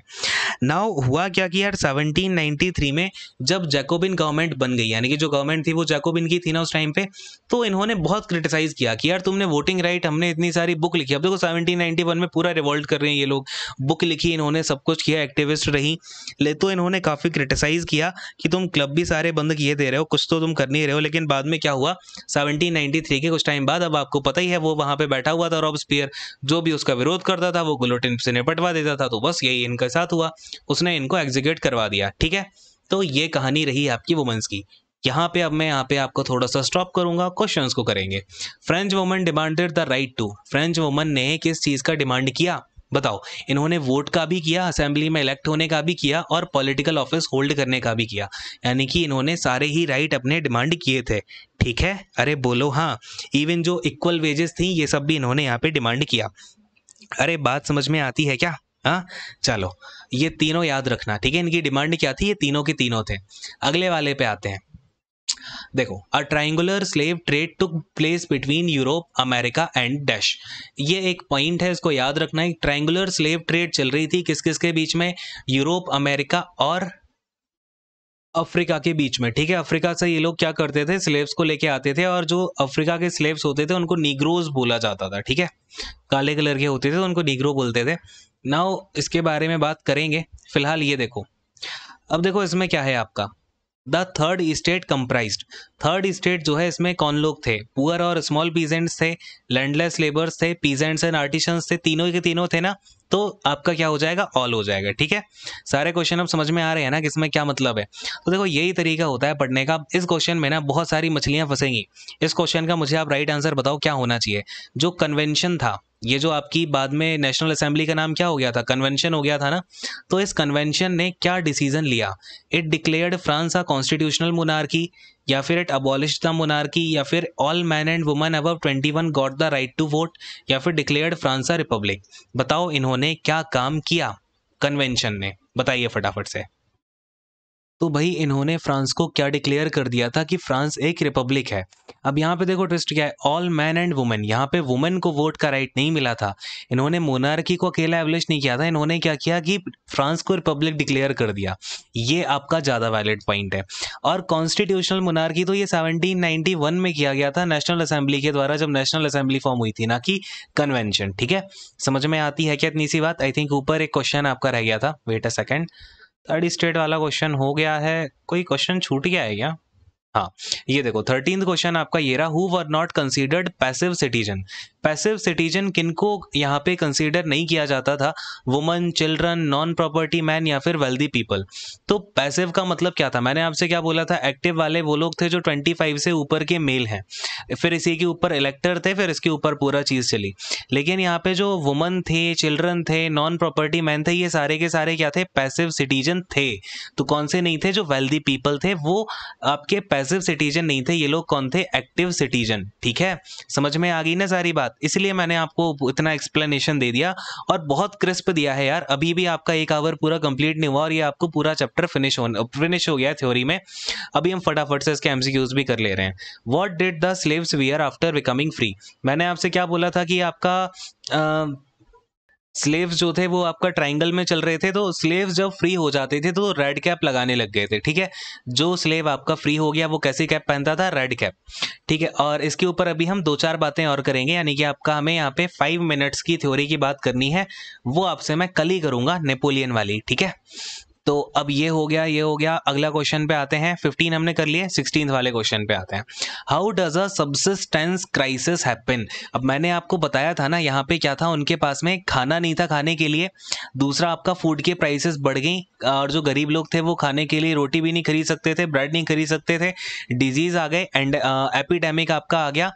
नाउ हुआ क्या कि यार 1793 में जब जैकोबिन गवर्नमेंट बन गई यानी कि जो गवर्नमेंट थी वो जैकोबिन की थी ना उस टाइम पे तो इन्होंने बहुत क्रिटिसाइज़ किया कि यार तुमने वोटिंग राइट हमने इतनी सारी बुक लिखी अब देखो सेवनटीन में पूरा रिवॉल्ट कर रहे हैं ये लोग बुक लिखी इन्होंने सब कुछ किया एक्टिविस्ट रही ले तो इन्होंने काफ़ी क्रिटिसाइज़ किया कि तुम क्लब भी सारे बंद किए दे रहे हो कुछ तो तुम कर नहीं रहे हो लेकिन बाद में क्या हुआ सेवनटीन के कुछ टाइम बाद अब आपको पता ही है वो वहाँ पर बैठा हुआ था रॉब स्पियर जो भी उसका विरोध करता था वो गुलोटिन से निपटवा देता था तो बस यही इनके साथ हुआ उसने इनको एग्जीक्यूट करवा दिया ठीक है तो ये कहानी रही आपकी वुमेंस की यहाँ पे अब मैं यहाँ पे आपको थोड़ा सा स्टॉप करूंगा क्वेश्चंस को करेंगे French woman demanded the right to French woman ने किस चीज़ का डिमांड किया बताओ इन्होंने वोट का भी किया असेंबली में इलेक्ट होने का भी किया और पॉलिटिकल ऑफिस होल्ड करने का भी किया यानी कि इन्होंने सारे ही राइट अपने डिमांड किए थे ठीक है अरे बोलो हाँ इवन जो इक्वल वेजेस थी ये सब भी इन्होंने यहाँ पे डिमांड किया अरे बात समझ में आती है क्या हाँ चलो ये तीनों याद रखना ठीक है इनकी डिमांड क्या थी ये तीनों के तीनों थे अगले वाले पे आते हैं देखो a triangular slave trade took place between Europe America and dash ये एक पॉइंट है इसको याद रखना है ट्राइंगुलर स्लेव ट्रेड चल रही थी किस किस के बीच में यूरोप अमेरिका और अफ्रीका के बीच में ठीक है अफ्रीका से ये लोग क्या करते थे स्लेव्स को लेके आते थे और जो अफ्रीका के स्लेव्स होते थे उनको निग्रोज बोला जाता था ठीक है काले कलर के होते थे तो उनको निग्रो बोलते थे नाउ इसके बारे में बात करेंगे फिलहाल ये देखो अब देखो इसमें क्या है आपका the third state comprise third state जो है इसमें कौन लोग थे पुअर और स्मॉल पीजेंट्स थे लैंडलेस लेबर्स थे पीजेंट्स एंड आर्टिशंस थे तीनों के तीनों थे ना तो आपका क्या हो जाएगा ऑल हो जाएगा ठीक है सारे क्वेश्चन अब समझ में आ रहे हैं ना कि इसमें क्या मतलब है तो देखो यही तरीका होता है पढ़ने का इस क्वेश्चन में ना बहुत सारी मछलियाँ फंसेंगी इस क्वेश्चन का मुझे आप राइट आंसर बताओ क्या होना चाहिए जो कन्वेंशन था ये जो आपकी बाद में नेशनल असेंबली का नाम क्या हो गया था कन्वेंशन हो गया था ना तो इस कन्वेंशन ने क्या डिसीजन लिया it declared France a constitutional monarchy या फिर इट अबॉलिश द मोनार्की या फिर all man and women above twenty one got the right to vote या फिर डिक्लेयर्ड फ्रांस अ रिपब्लिक बताओ इन्होंने क्या काम किया कन्वेंशन ने बताइए फटाफट से तो भाई इन्होंने फ्रांस को क्या डिक्लेयर कर दिया था कि फ्रांस एक रिपब्लिक है अब यहाँ पे देखो ट्विस्ट क्या है ऑल मैन एंड वुमेन यहाँ पे वुमेन को वोट का राइट नहीं मिला था इन्होंने मोनार्की को अकेला एब्लिश नहीं किया था इन्होंने क्या किया कि फ्रांस को रिपब्लिक डिक्लेयर कर दिया ये आपका ज़्यादा वैलिड पॉइंट है और कॉन्स्टिट्यूशनल मोनार्की तो ये सेवनटीन में किया गया था नेशनल असेंबली के द्वारा जब नेशनल असेंबली फॉर्म हुई थी ना कि कन्वेंशन ठीक है समझ में आती है क्या इतनी सी बात आई थिंक ऊपर एक क्वेश्चन आपका रह गया था wait a second third state वाला क्वेश्चन हो गया है कोई क्वेश्चन छूट गया है क्या हाँ ये देखो थर्टींथ क्वेश्चन आपका ये रहा who were not considered passive citizen passive citizen किनको यहाँ पे कंसीडर नहीं किया जाता था woman children non property man या फिर वेल्दी पीपल तो पैसिव का मतलब क्या था मैंने आपसे क्या बोला था एक्टिव वाले वो लोग थे जो 25 से ऊपर के मेल हैं फिर इसी के ऊपर इलेक्टर थे फिर इसके ऊपर पूरा चीज़ चली लेकिन यहाँ पे जो वुमन थे चिल्ड्रन थे नॉन प्रॉपर्टी मैन थे ये सारे के सारे क्या थे पैसिव सिटीजन थे तो कौन से नहीं थे जो वेल्दी पीपल थे वो आपके पैसिव सिटीजन नहीं थे ये लोग कौन थे एक्टिव सिटीजन ठीक है समझ में आ गई ना सारी बात बात इसलिए मैंने आपको इतना एक्सप्लेनेशन दे दिया और बहुत क्रिस्प दिया है यार अभी भी आपका एक आवर पूरा कंप्लीट नहीं हुआ और ये आपको पूरा चैप्टर फिनिश हो फिनिश हो गया थ्योरी में अभी हम फटाफट से इसके एम भी कर ले रहे हैं what did the slaves we are after becoming free मैंने आपसे क्या बोला था कि आपका आ, स्लेव्स जो थे वो आपका ट्राइंगल में चल रहे थे तो स्लेव्स जब फ्री हो जाते थे तो रेड कैप लगाने लग गए थे ठीक है जो स्लेव आपका फ्री हो गया वो कैसी कैप पहनता था रेड कैप ठीक है और इसके ऊपर अभी हम दो चार बातें और करेंगे यानी कि आपका हमें यहाँ पे फाइव मिनट्स की थ्योरी की बात करनी है वो आपसे मैं कल ही करूँगा नेपोलियन वाली ठीक है तो अब ये हो गया ये हो गया अगला क्वेश्चन पे आते हैं फिफ्टीन हमने कर लिए सिक्सटीन वाले क्वेश्चन पे आते हैं how does a subsistence crisis happen अब मैंने आपको बताया था ना यहाँ पे क्या था उनके पास में खाना नहीं था खाने के लिए दूसरा आपका फूड के प्राइसेस बढ़ गई और जो गरीब लोग थे वो खाने के लिए रोटी भी नहीं खरीद सकते थे ब्रेड नहीं खरीद सकते थे डिजीज आ गए एंड एपिडेमिक uh, आपका आ गया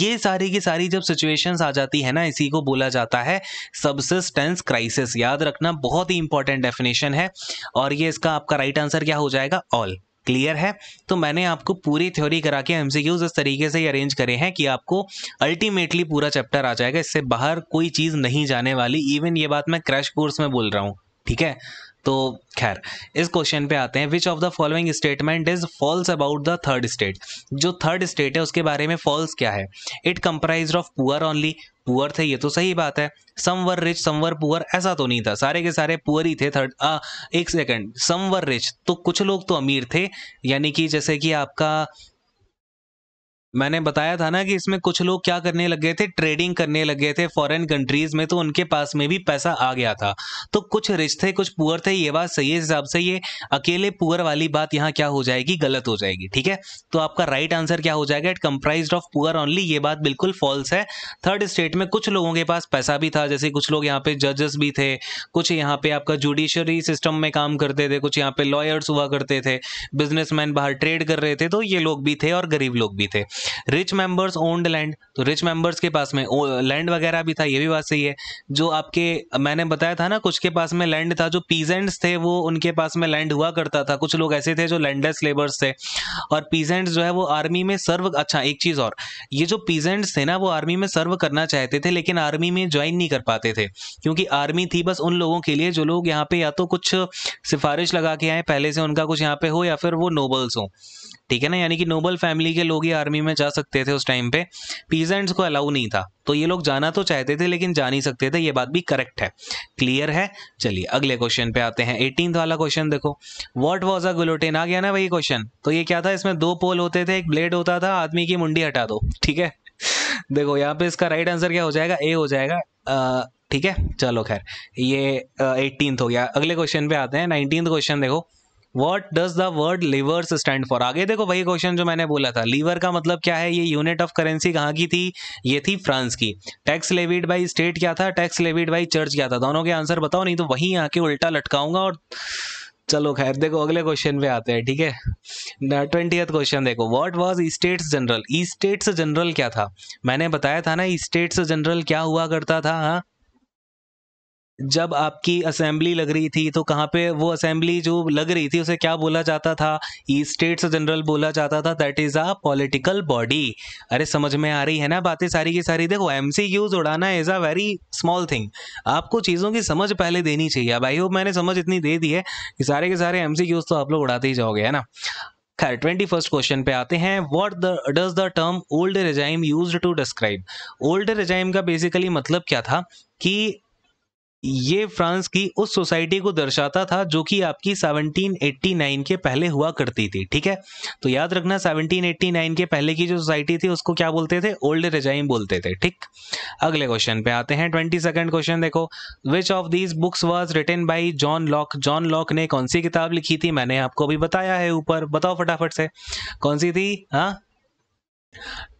ये सारी की सारी जब सिचुएशन आ जाती है ना इसी को बोला जाता है सबसिस्टेंस क्राइसिस याद रखना बहुत ही इंपॉर्टेंट डेफिनेशन है और ये इसका आपका राइट आंसर क्या हो जाएगा ऑल क्लियर है तो मैंने आपको पूरी थ्योरी करा के एमसीक्यूज इस तरीके से अरेंज करे हैं कि आपको अल्टीमेटली पूरा चैप्टर आ जाएगा इससे बाहर कोई चीज़ नहीं जाने वाली इवन ये बात मैं क्रैश कोर्स में बोल रहा हूँ ठीक है तो खैर इस क्वेश्चन पे आते हैं which of the following statement is false about the third state जो थर्ड स्टेट है उसके बारे में फॉल्स क्या है it comprise of poor only poor थे ये तो सही बात है सम were rich some were poor ऐसा तो नहीं था सारे के सारे पुअर ही थे थर्ड आ, एक सेकंड सम वर रिच तो कुछ लोग तो अमीर थे यानी कि जैसे कि आपका मैंने बताया था ना कि इसमें कुछ लोग क्या करने लग गए थे ट्रेडिंग करने लग गए थे फॉरेन कंट्रीज में तो उनके पास में भी पैसा आ गया था तो कुछ रिच थे कुछ पुअर थे ये बात सही है हिसाब से ये अकेले पुअर वाली बात यहाँ क्या हो जाएगी गलत हो जाएगी ठीक है तो आपका राइट आंसर क्या हो जाएगा it comprise of poor only ये बात बिल्कुल फॉल्स है थर्ड स्टेट में कुछ लोगों के पास पैसा भी था जैसे कुछ लोग यहाँ पे जजेस भी थे कुछ यहाँ पे आपका जुडिशरी सिस्टम में काम करते थे कुछ यहाँ पे लॉयर्स हुआ करते थे बिजनेसमैन बाहर ट्रेड कर रहे थे तो ये लोग भी थे और गरीब लोग भी थे रिच मेंबर्स ओन्ड लैंड तो रिच मेंबर्स के पास में लैंड वगैरह भी था ये भी बात सही है जो आपके मैंने बताया था ना कुछ के पास में लैंड था जो पीजेंट्स थे वो उनके पास में लैंड हुआ करता था कुछ लोग ऐसे थे जो लैंडलेस लेबर्स थे और पीजेंट्स जो है वो आर्मी में सर्व अच्छा एक चीज़ और ये जो पीजेंट्स थे ना वो आर्मी में सर्व करना चाहते थे लेकिन आर्मी में ज्वाइन नहीं कर पाते थे क्योंकि आर्मी थी बस उन लोगों के लिए जो लोग यहाँ पे या तो कुछ सिफारिश लगा के आए पहले से उनका कुछ यहाँ पे हो या फिर वो नोबल्स हों ठीक है ना यानी कि नोबल फैमिली के लोग ही आर्मी में जा सकते थे उस टाइम पे पीजेंट्स को अलाउ नहीं था तो ये लोग जाना तो चाहते थे लेकिन जा नहीं सकते थे ये बात भी करेक्ट है क्लियर है चलिए अगले क्वेश्चन पे आते हैं एटीन वाला क्वेश्चन देखो वॉट वॉज अ गुलोटेन आ गया ना वही क्वेश्चन तो ये क्या था इसमें दो पोल होते थे एक ब्लेड होता था आदमी की मुंडी हटा दो ठीक है देखो यहाँ पे इसका राइट आंसर क्या हो जाएगा ए हो जाएगा ठीक है चलो खैर ये एटीन हो गया अगले क्वेश्चन पे आते हैं नाइनटीन क्वेश्चन देखो what does the word livres stand for आगे देखो वही क्वेश्चन जो मैंने बोला था लीवर का मतलब क्या है ये यूनिट ऑफ करेंसी कहाँ की थी ये थी फ्रांस की टैक्स लेविड बाई स्टेट क्या था टैक्स लेविड बाई चर्च क्या था दोनों के आंसर बताओ नहीं तो वही आके उल्टा लटकाऊंगा और चलो खैर देखो अगले क्वेश्चन पे आते हैं ठीक है ट्वेंटी क्वेश्चन देखो what was states general states general क्या था मैंने बताया था ना स्टेट्स जनरल क्या हुआ करता था हाँ जब आपकी असेंबली लग रही थी तो कहाँ पे वो असेंबली जो लग रही थी उसे क्या बोला जाता था ई स्टेट्स जनरल बोला जाता था that is a political body अरे समझ में आ रही है ना बातें सारी की सारी देखो एम सी क्यूज उड़ाना is a very small thing आपको चीज़ों की समझ पहले देनी चाहिए अब आई होप मैंने समझ इतनी दे दी है कि सारे के सारे एम सी क्यूज तो आप लोग उड़ाते ही जाओगे है ना खैर ट्वेंटी फर्स्ट क्वेश्चन पे आते हैं what the does the term old regime use to describe old regime का बेसिकली मतलब क्या था कि ये फ्रांस की उस सोसाइटी को दर्शाता था जो कि आपकी 1789 के पहले हुआ करती थी ठीक है तो याद रखना 1789 के पहले की जो सोसाइटी थी उसको क्या बोलते थे ओल्ड रिजाइम बोलते थे ठीक अगले क्वेश्चन पे आते हैं ट्वेंटी सेकेंड क्वेश्चन देखो which of these books was written by John Locke John Locke ने कौन सी किताब लिखी थी मैंने आपको अभी बताया है ऊपर बताओ फटाफट से कौन सी थी हाँ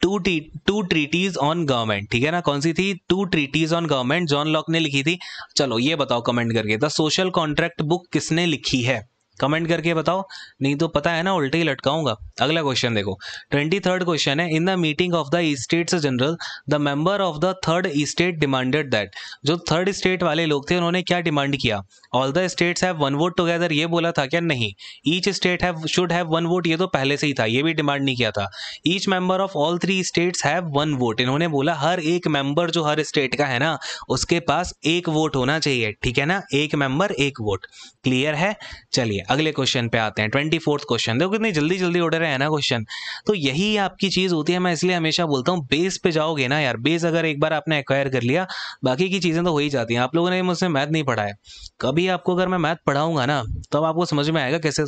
two two treaties on government ठीक है ना कौन सी थी two treaties on government John Locke ने लिखी थी चलो ये बताओ कमेंट करके द सोशल कॉन्ट्रैक्ट बुक किसने लिखी है कमेंट करके बताओ नहीं तो पता है ना उल्टे ही लटकाऊंगा अगला क्वेश्चन देखो ट्वेंटी थर्ड क्वेश्चन है in the meeting of the states general the member of the third state demanded that जो थर्ड स्टेट वाले लोग थे उन्होंने क्या डिमांड किया all the states have one vote together ये बोला था क्या नहीं each state have should have one vote ये तो पहले से ही था ये भी डिमांड नहीं किया था each member of all three states have one vote इन्होंने बोला हर एक मेंबर जो हर स्टेट का है ना उसके पास एक वोट होना चाहिए ठीक है ना एक मेंबर एक वोट क्लियर है चलिए अगले क्वेश्चन पे आते हैं ट्वेंटी फोर्थ क्वेश्चन देखो कितनी जल्दी जल्दी रहे हैं ना क्वेश्चन तो यही आपकी चीज़ होती है मैं इसलिए हमेशा बोलता हूँ बेस पे जाओगे ना यार बेस अगर एक बार आपने एक्वायर कर लिया बाकी की चीज़ें तो हो ही जाती हैं आप लोगों ने मुझसे मैथ नहीं पढ़ा है कभी आपको अगर मैं मैथ पढ़ाऊंगा ना तो आपको समझ में आएगा कैसे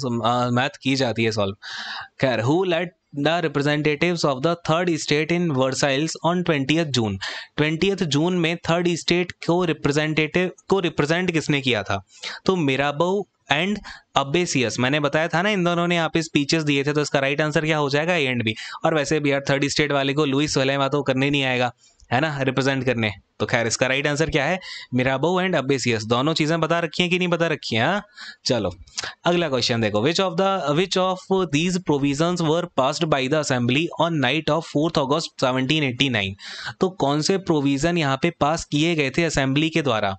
मैथ की जाती है सॉल्व खैर who led the representatives of the third state in Versailles on 20th June. 20th में थर्ड स्टेट को रिप्रेजेंटेटिव को रिप्रेजेंट किसने किया था तो मेराबो एंड अबेसियस मैंने बताया था ना इन दोनों ने आप स्पीचेस दिए थे तो इसका राइट आंसर क्या हो जाएगा ए एंड बी और वैसे भी यार थर्ड स्टेट वाले को लुइस वलेमा तो करने नहीं आएगा है ना रिप्रेजेंट करने तो खैर इसका राइट आंसर क्या है मिराबो एंड अबेसियस दोनों चीजें बता रखी हैं कि नहीं बता रखी हैं हाँ? चलो अगला क्वेश्चन देखो which of the which of these provisions were passed by the assembly on night of fourth August 1789 तो कौन से प्रोविजन यहाँ पे पास किए गए थे असेंबली के द्वारा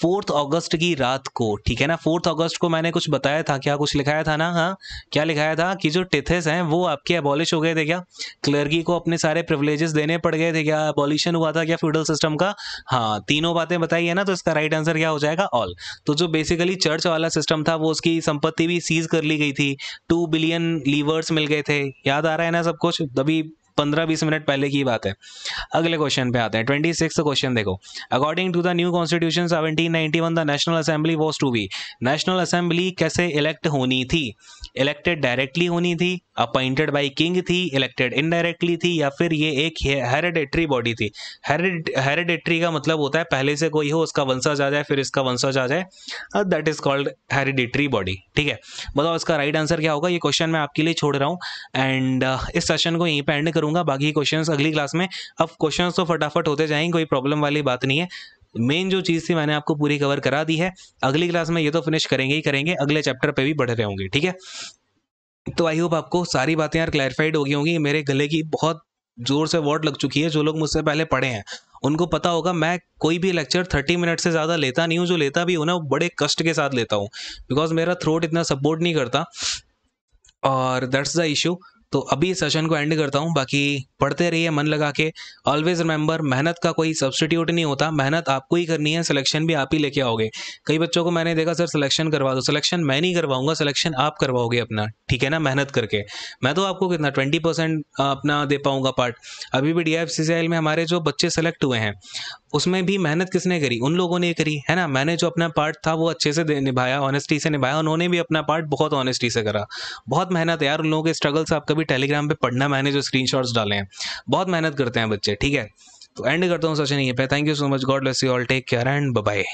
फोर्थ अगस्त की रात को ठीक है ना फोर्थ अगस्त को मैंने कुछ बताया था क्या कुछ लिखाया था ना हाँ क्या लिखाया था कि जो टिथेस हैं वो आपके एबॉलिश हो गए थे क्या क्लर्गी को अपने सारे प्रिवलेजेस देने पड़ गए थे क्या एबॉलिशन हुआ था क्या फ्यूडल सिस्टम का हाँ तीनों बातें बताई है ना तो इसका राइट आंसर क्या हो जाएगा ऑल तो जो बेसिकली चर्च वाला सिस्टम था वो उसकी संपत्ति भी सीज कर ली गई थी टू बिलियन लीवर्स मिल गए थे याद आ रहा है ना सब कुछ अभी पंद्रह बीस मिनट पहले की बात है अगले क्वेश्चन पे आते हैं ट्वेंटी सिक्स क्वेश्चन देखो according to the new constitution seventeen ninety one the national assembly was to be national assembly कैसे इलेक्ट होनी थी इलेक्टेड डायरेक्टली होनी थी अपॉइंटेड बाई किंग थी इलेक्टेड इनडायरेक्टली थी या फिर ये एक हेरिडेटरी बॉडी थी हेरिडेटरी का मतलब होता है पहले से कोई हो उसका वंशज आ जाए फिर इसका वंशज आ जाए that is called hereditary body ठीक है बताओ इसका राइट right आंसर क्या होगा ये क्वेश्चन मैं आपके लिए छोड़ रहा हूँ एंड uh, इस सेशन को यहीं पर एंड करूँ करूंगा बाकी क्वेश्चन अगली क्लास में अब क्वेश्चन तो फटाफट होते जाएंगे कोई प्रॉब्लम वाली बात नहीं है मेन जो चीज़ थी मैंने आपको पूरी कवर करा दी है अगली क्लास में ये तो फिनिश करेंगे ही करेंगे अगले चैप्टर पे भी बढ़ रहे होंगे ठीक है तो आई होप आपको सारी बातें यार क्लैरिफाइड हो गई होंगी मेरे गले की बहुत जोर से वर्ड लग चुकी है जो लोग मुझसे पहले पढ़े हैं उनको पता होगा मैं कोई भी लेक्चर थर्टी मिनट से ज़्यादा लेता नहीं हूँ जो लेता भी हूँ ना बड़े कष्ट के साथ लेता हूँ बिकॉज मेरा थ्रोट इतना सपोर्ट नहीं करता और दैट्स द इशू तो अभी सेशन को एंड करता हूँ बाकी पढ़ते रहिए मन लगा के ऑलवेज रिमेंबर मेहनत का कोई सब्सटीट्यूट नहीं होता मेहनत आपको ही करनी है सिलेक्शन भी आप ही लेके आओगे कई बच्चों को मैंने देखा सर सिलेक्शन करवा दो सिलेक्शन मैं नहीं करवाऊंगा सिलेक्शन आप करवाओगे अपना ठीक है ना मेहनत करके मैं तो आपको कितना ट्वेंटी अपना दे पाऊंगा पार्ट अभी भी डी में हमारे जो बच्चे सेलेक्ट हुए हैं उसमें भी मेहनत किसने करी उन लोगों ने करी है ना मैंने जो अपना पार्ट था वो अच्छे से निभाया ऑनेस्टी से निभाया उन्होंने भी अपना पार्ट बहुत ऑनेस्टी से करा बहुत मेहनत है यार उन लोगों के स्ट्रगल्स आप कभी टेलीग्राम पे पढ़ना मैंने जो शॉट्स डाले हैं बहुत मेहनत करते हैं बच्चे ठीक है तो एंड करता हूँ सोचने ये पे thank you so much god bless you all take care and bye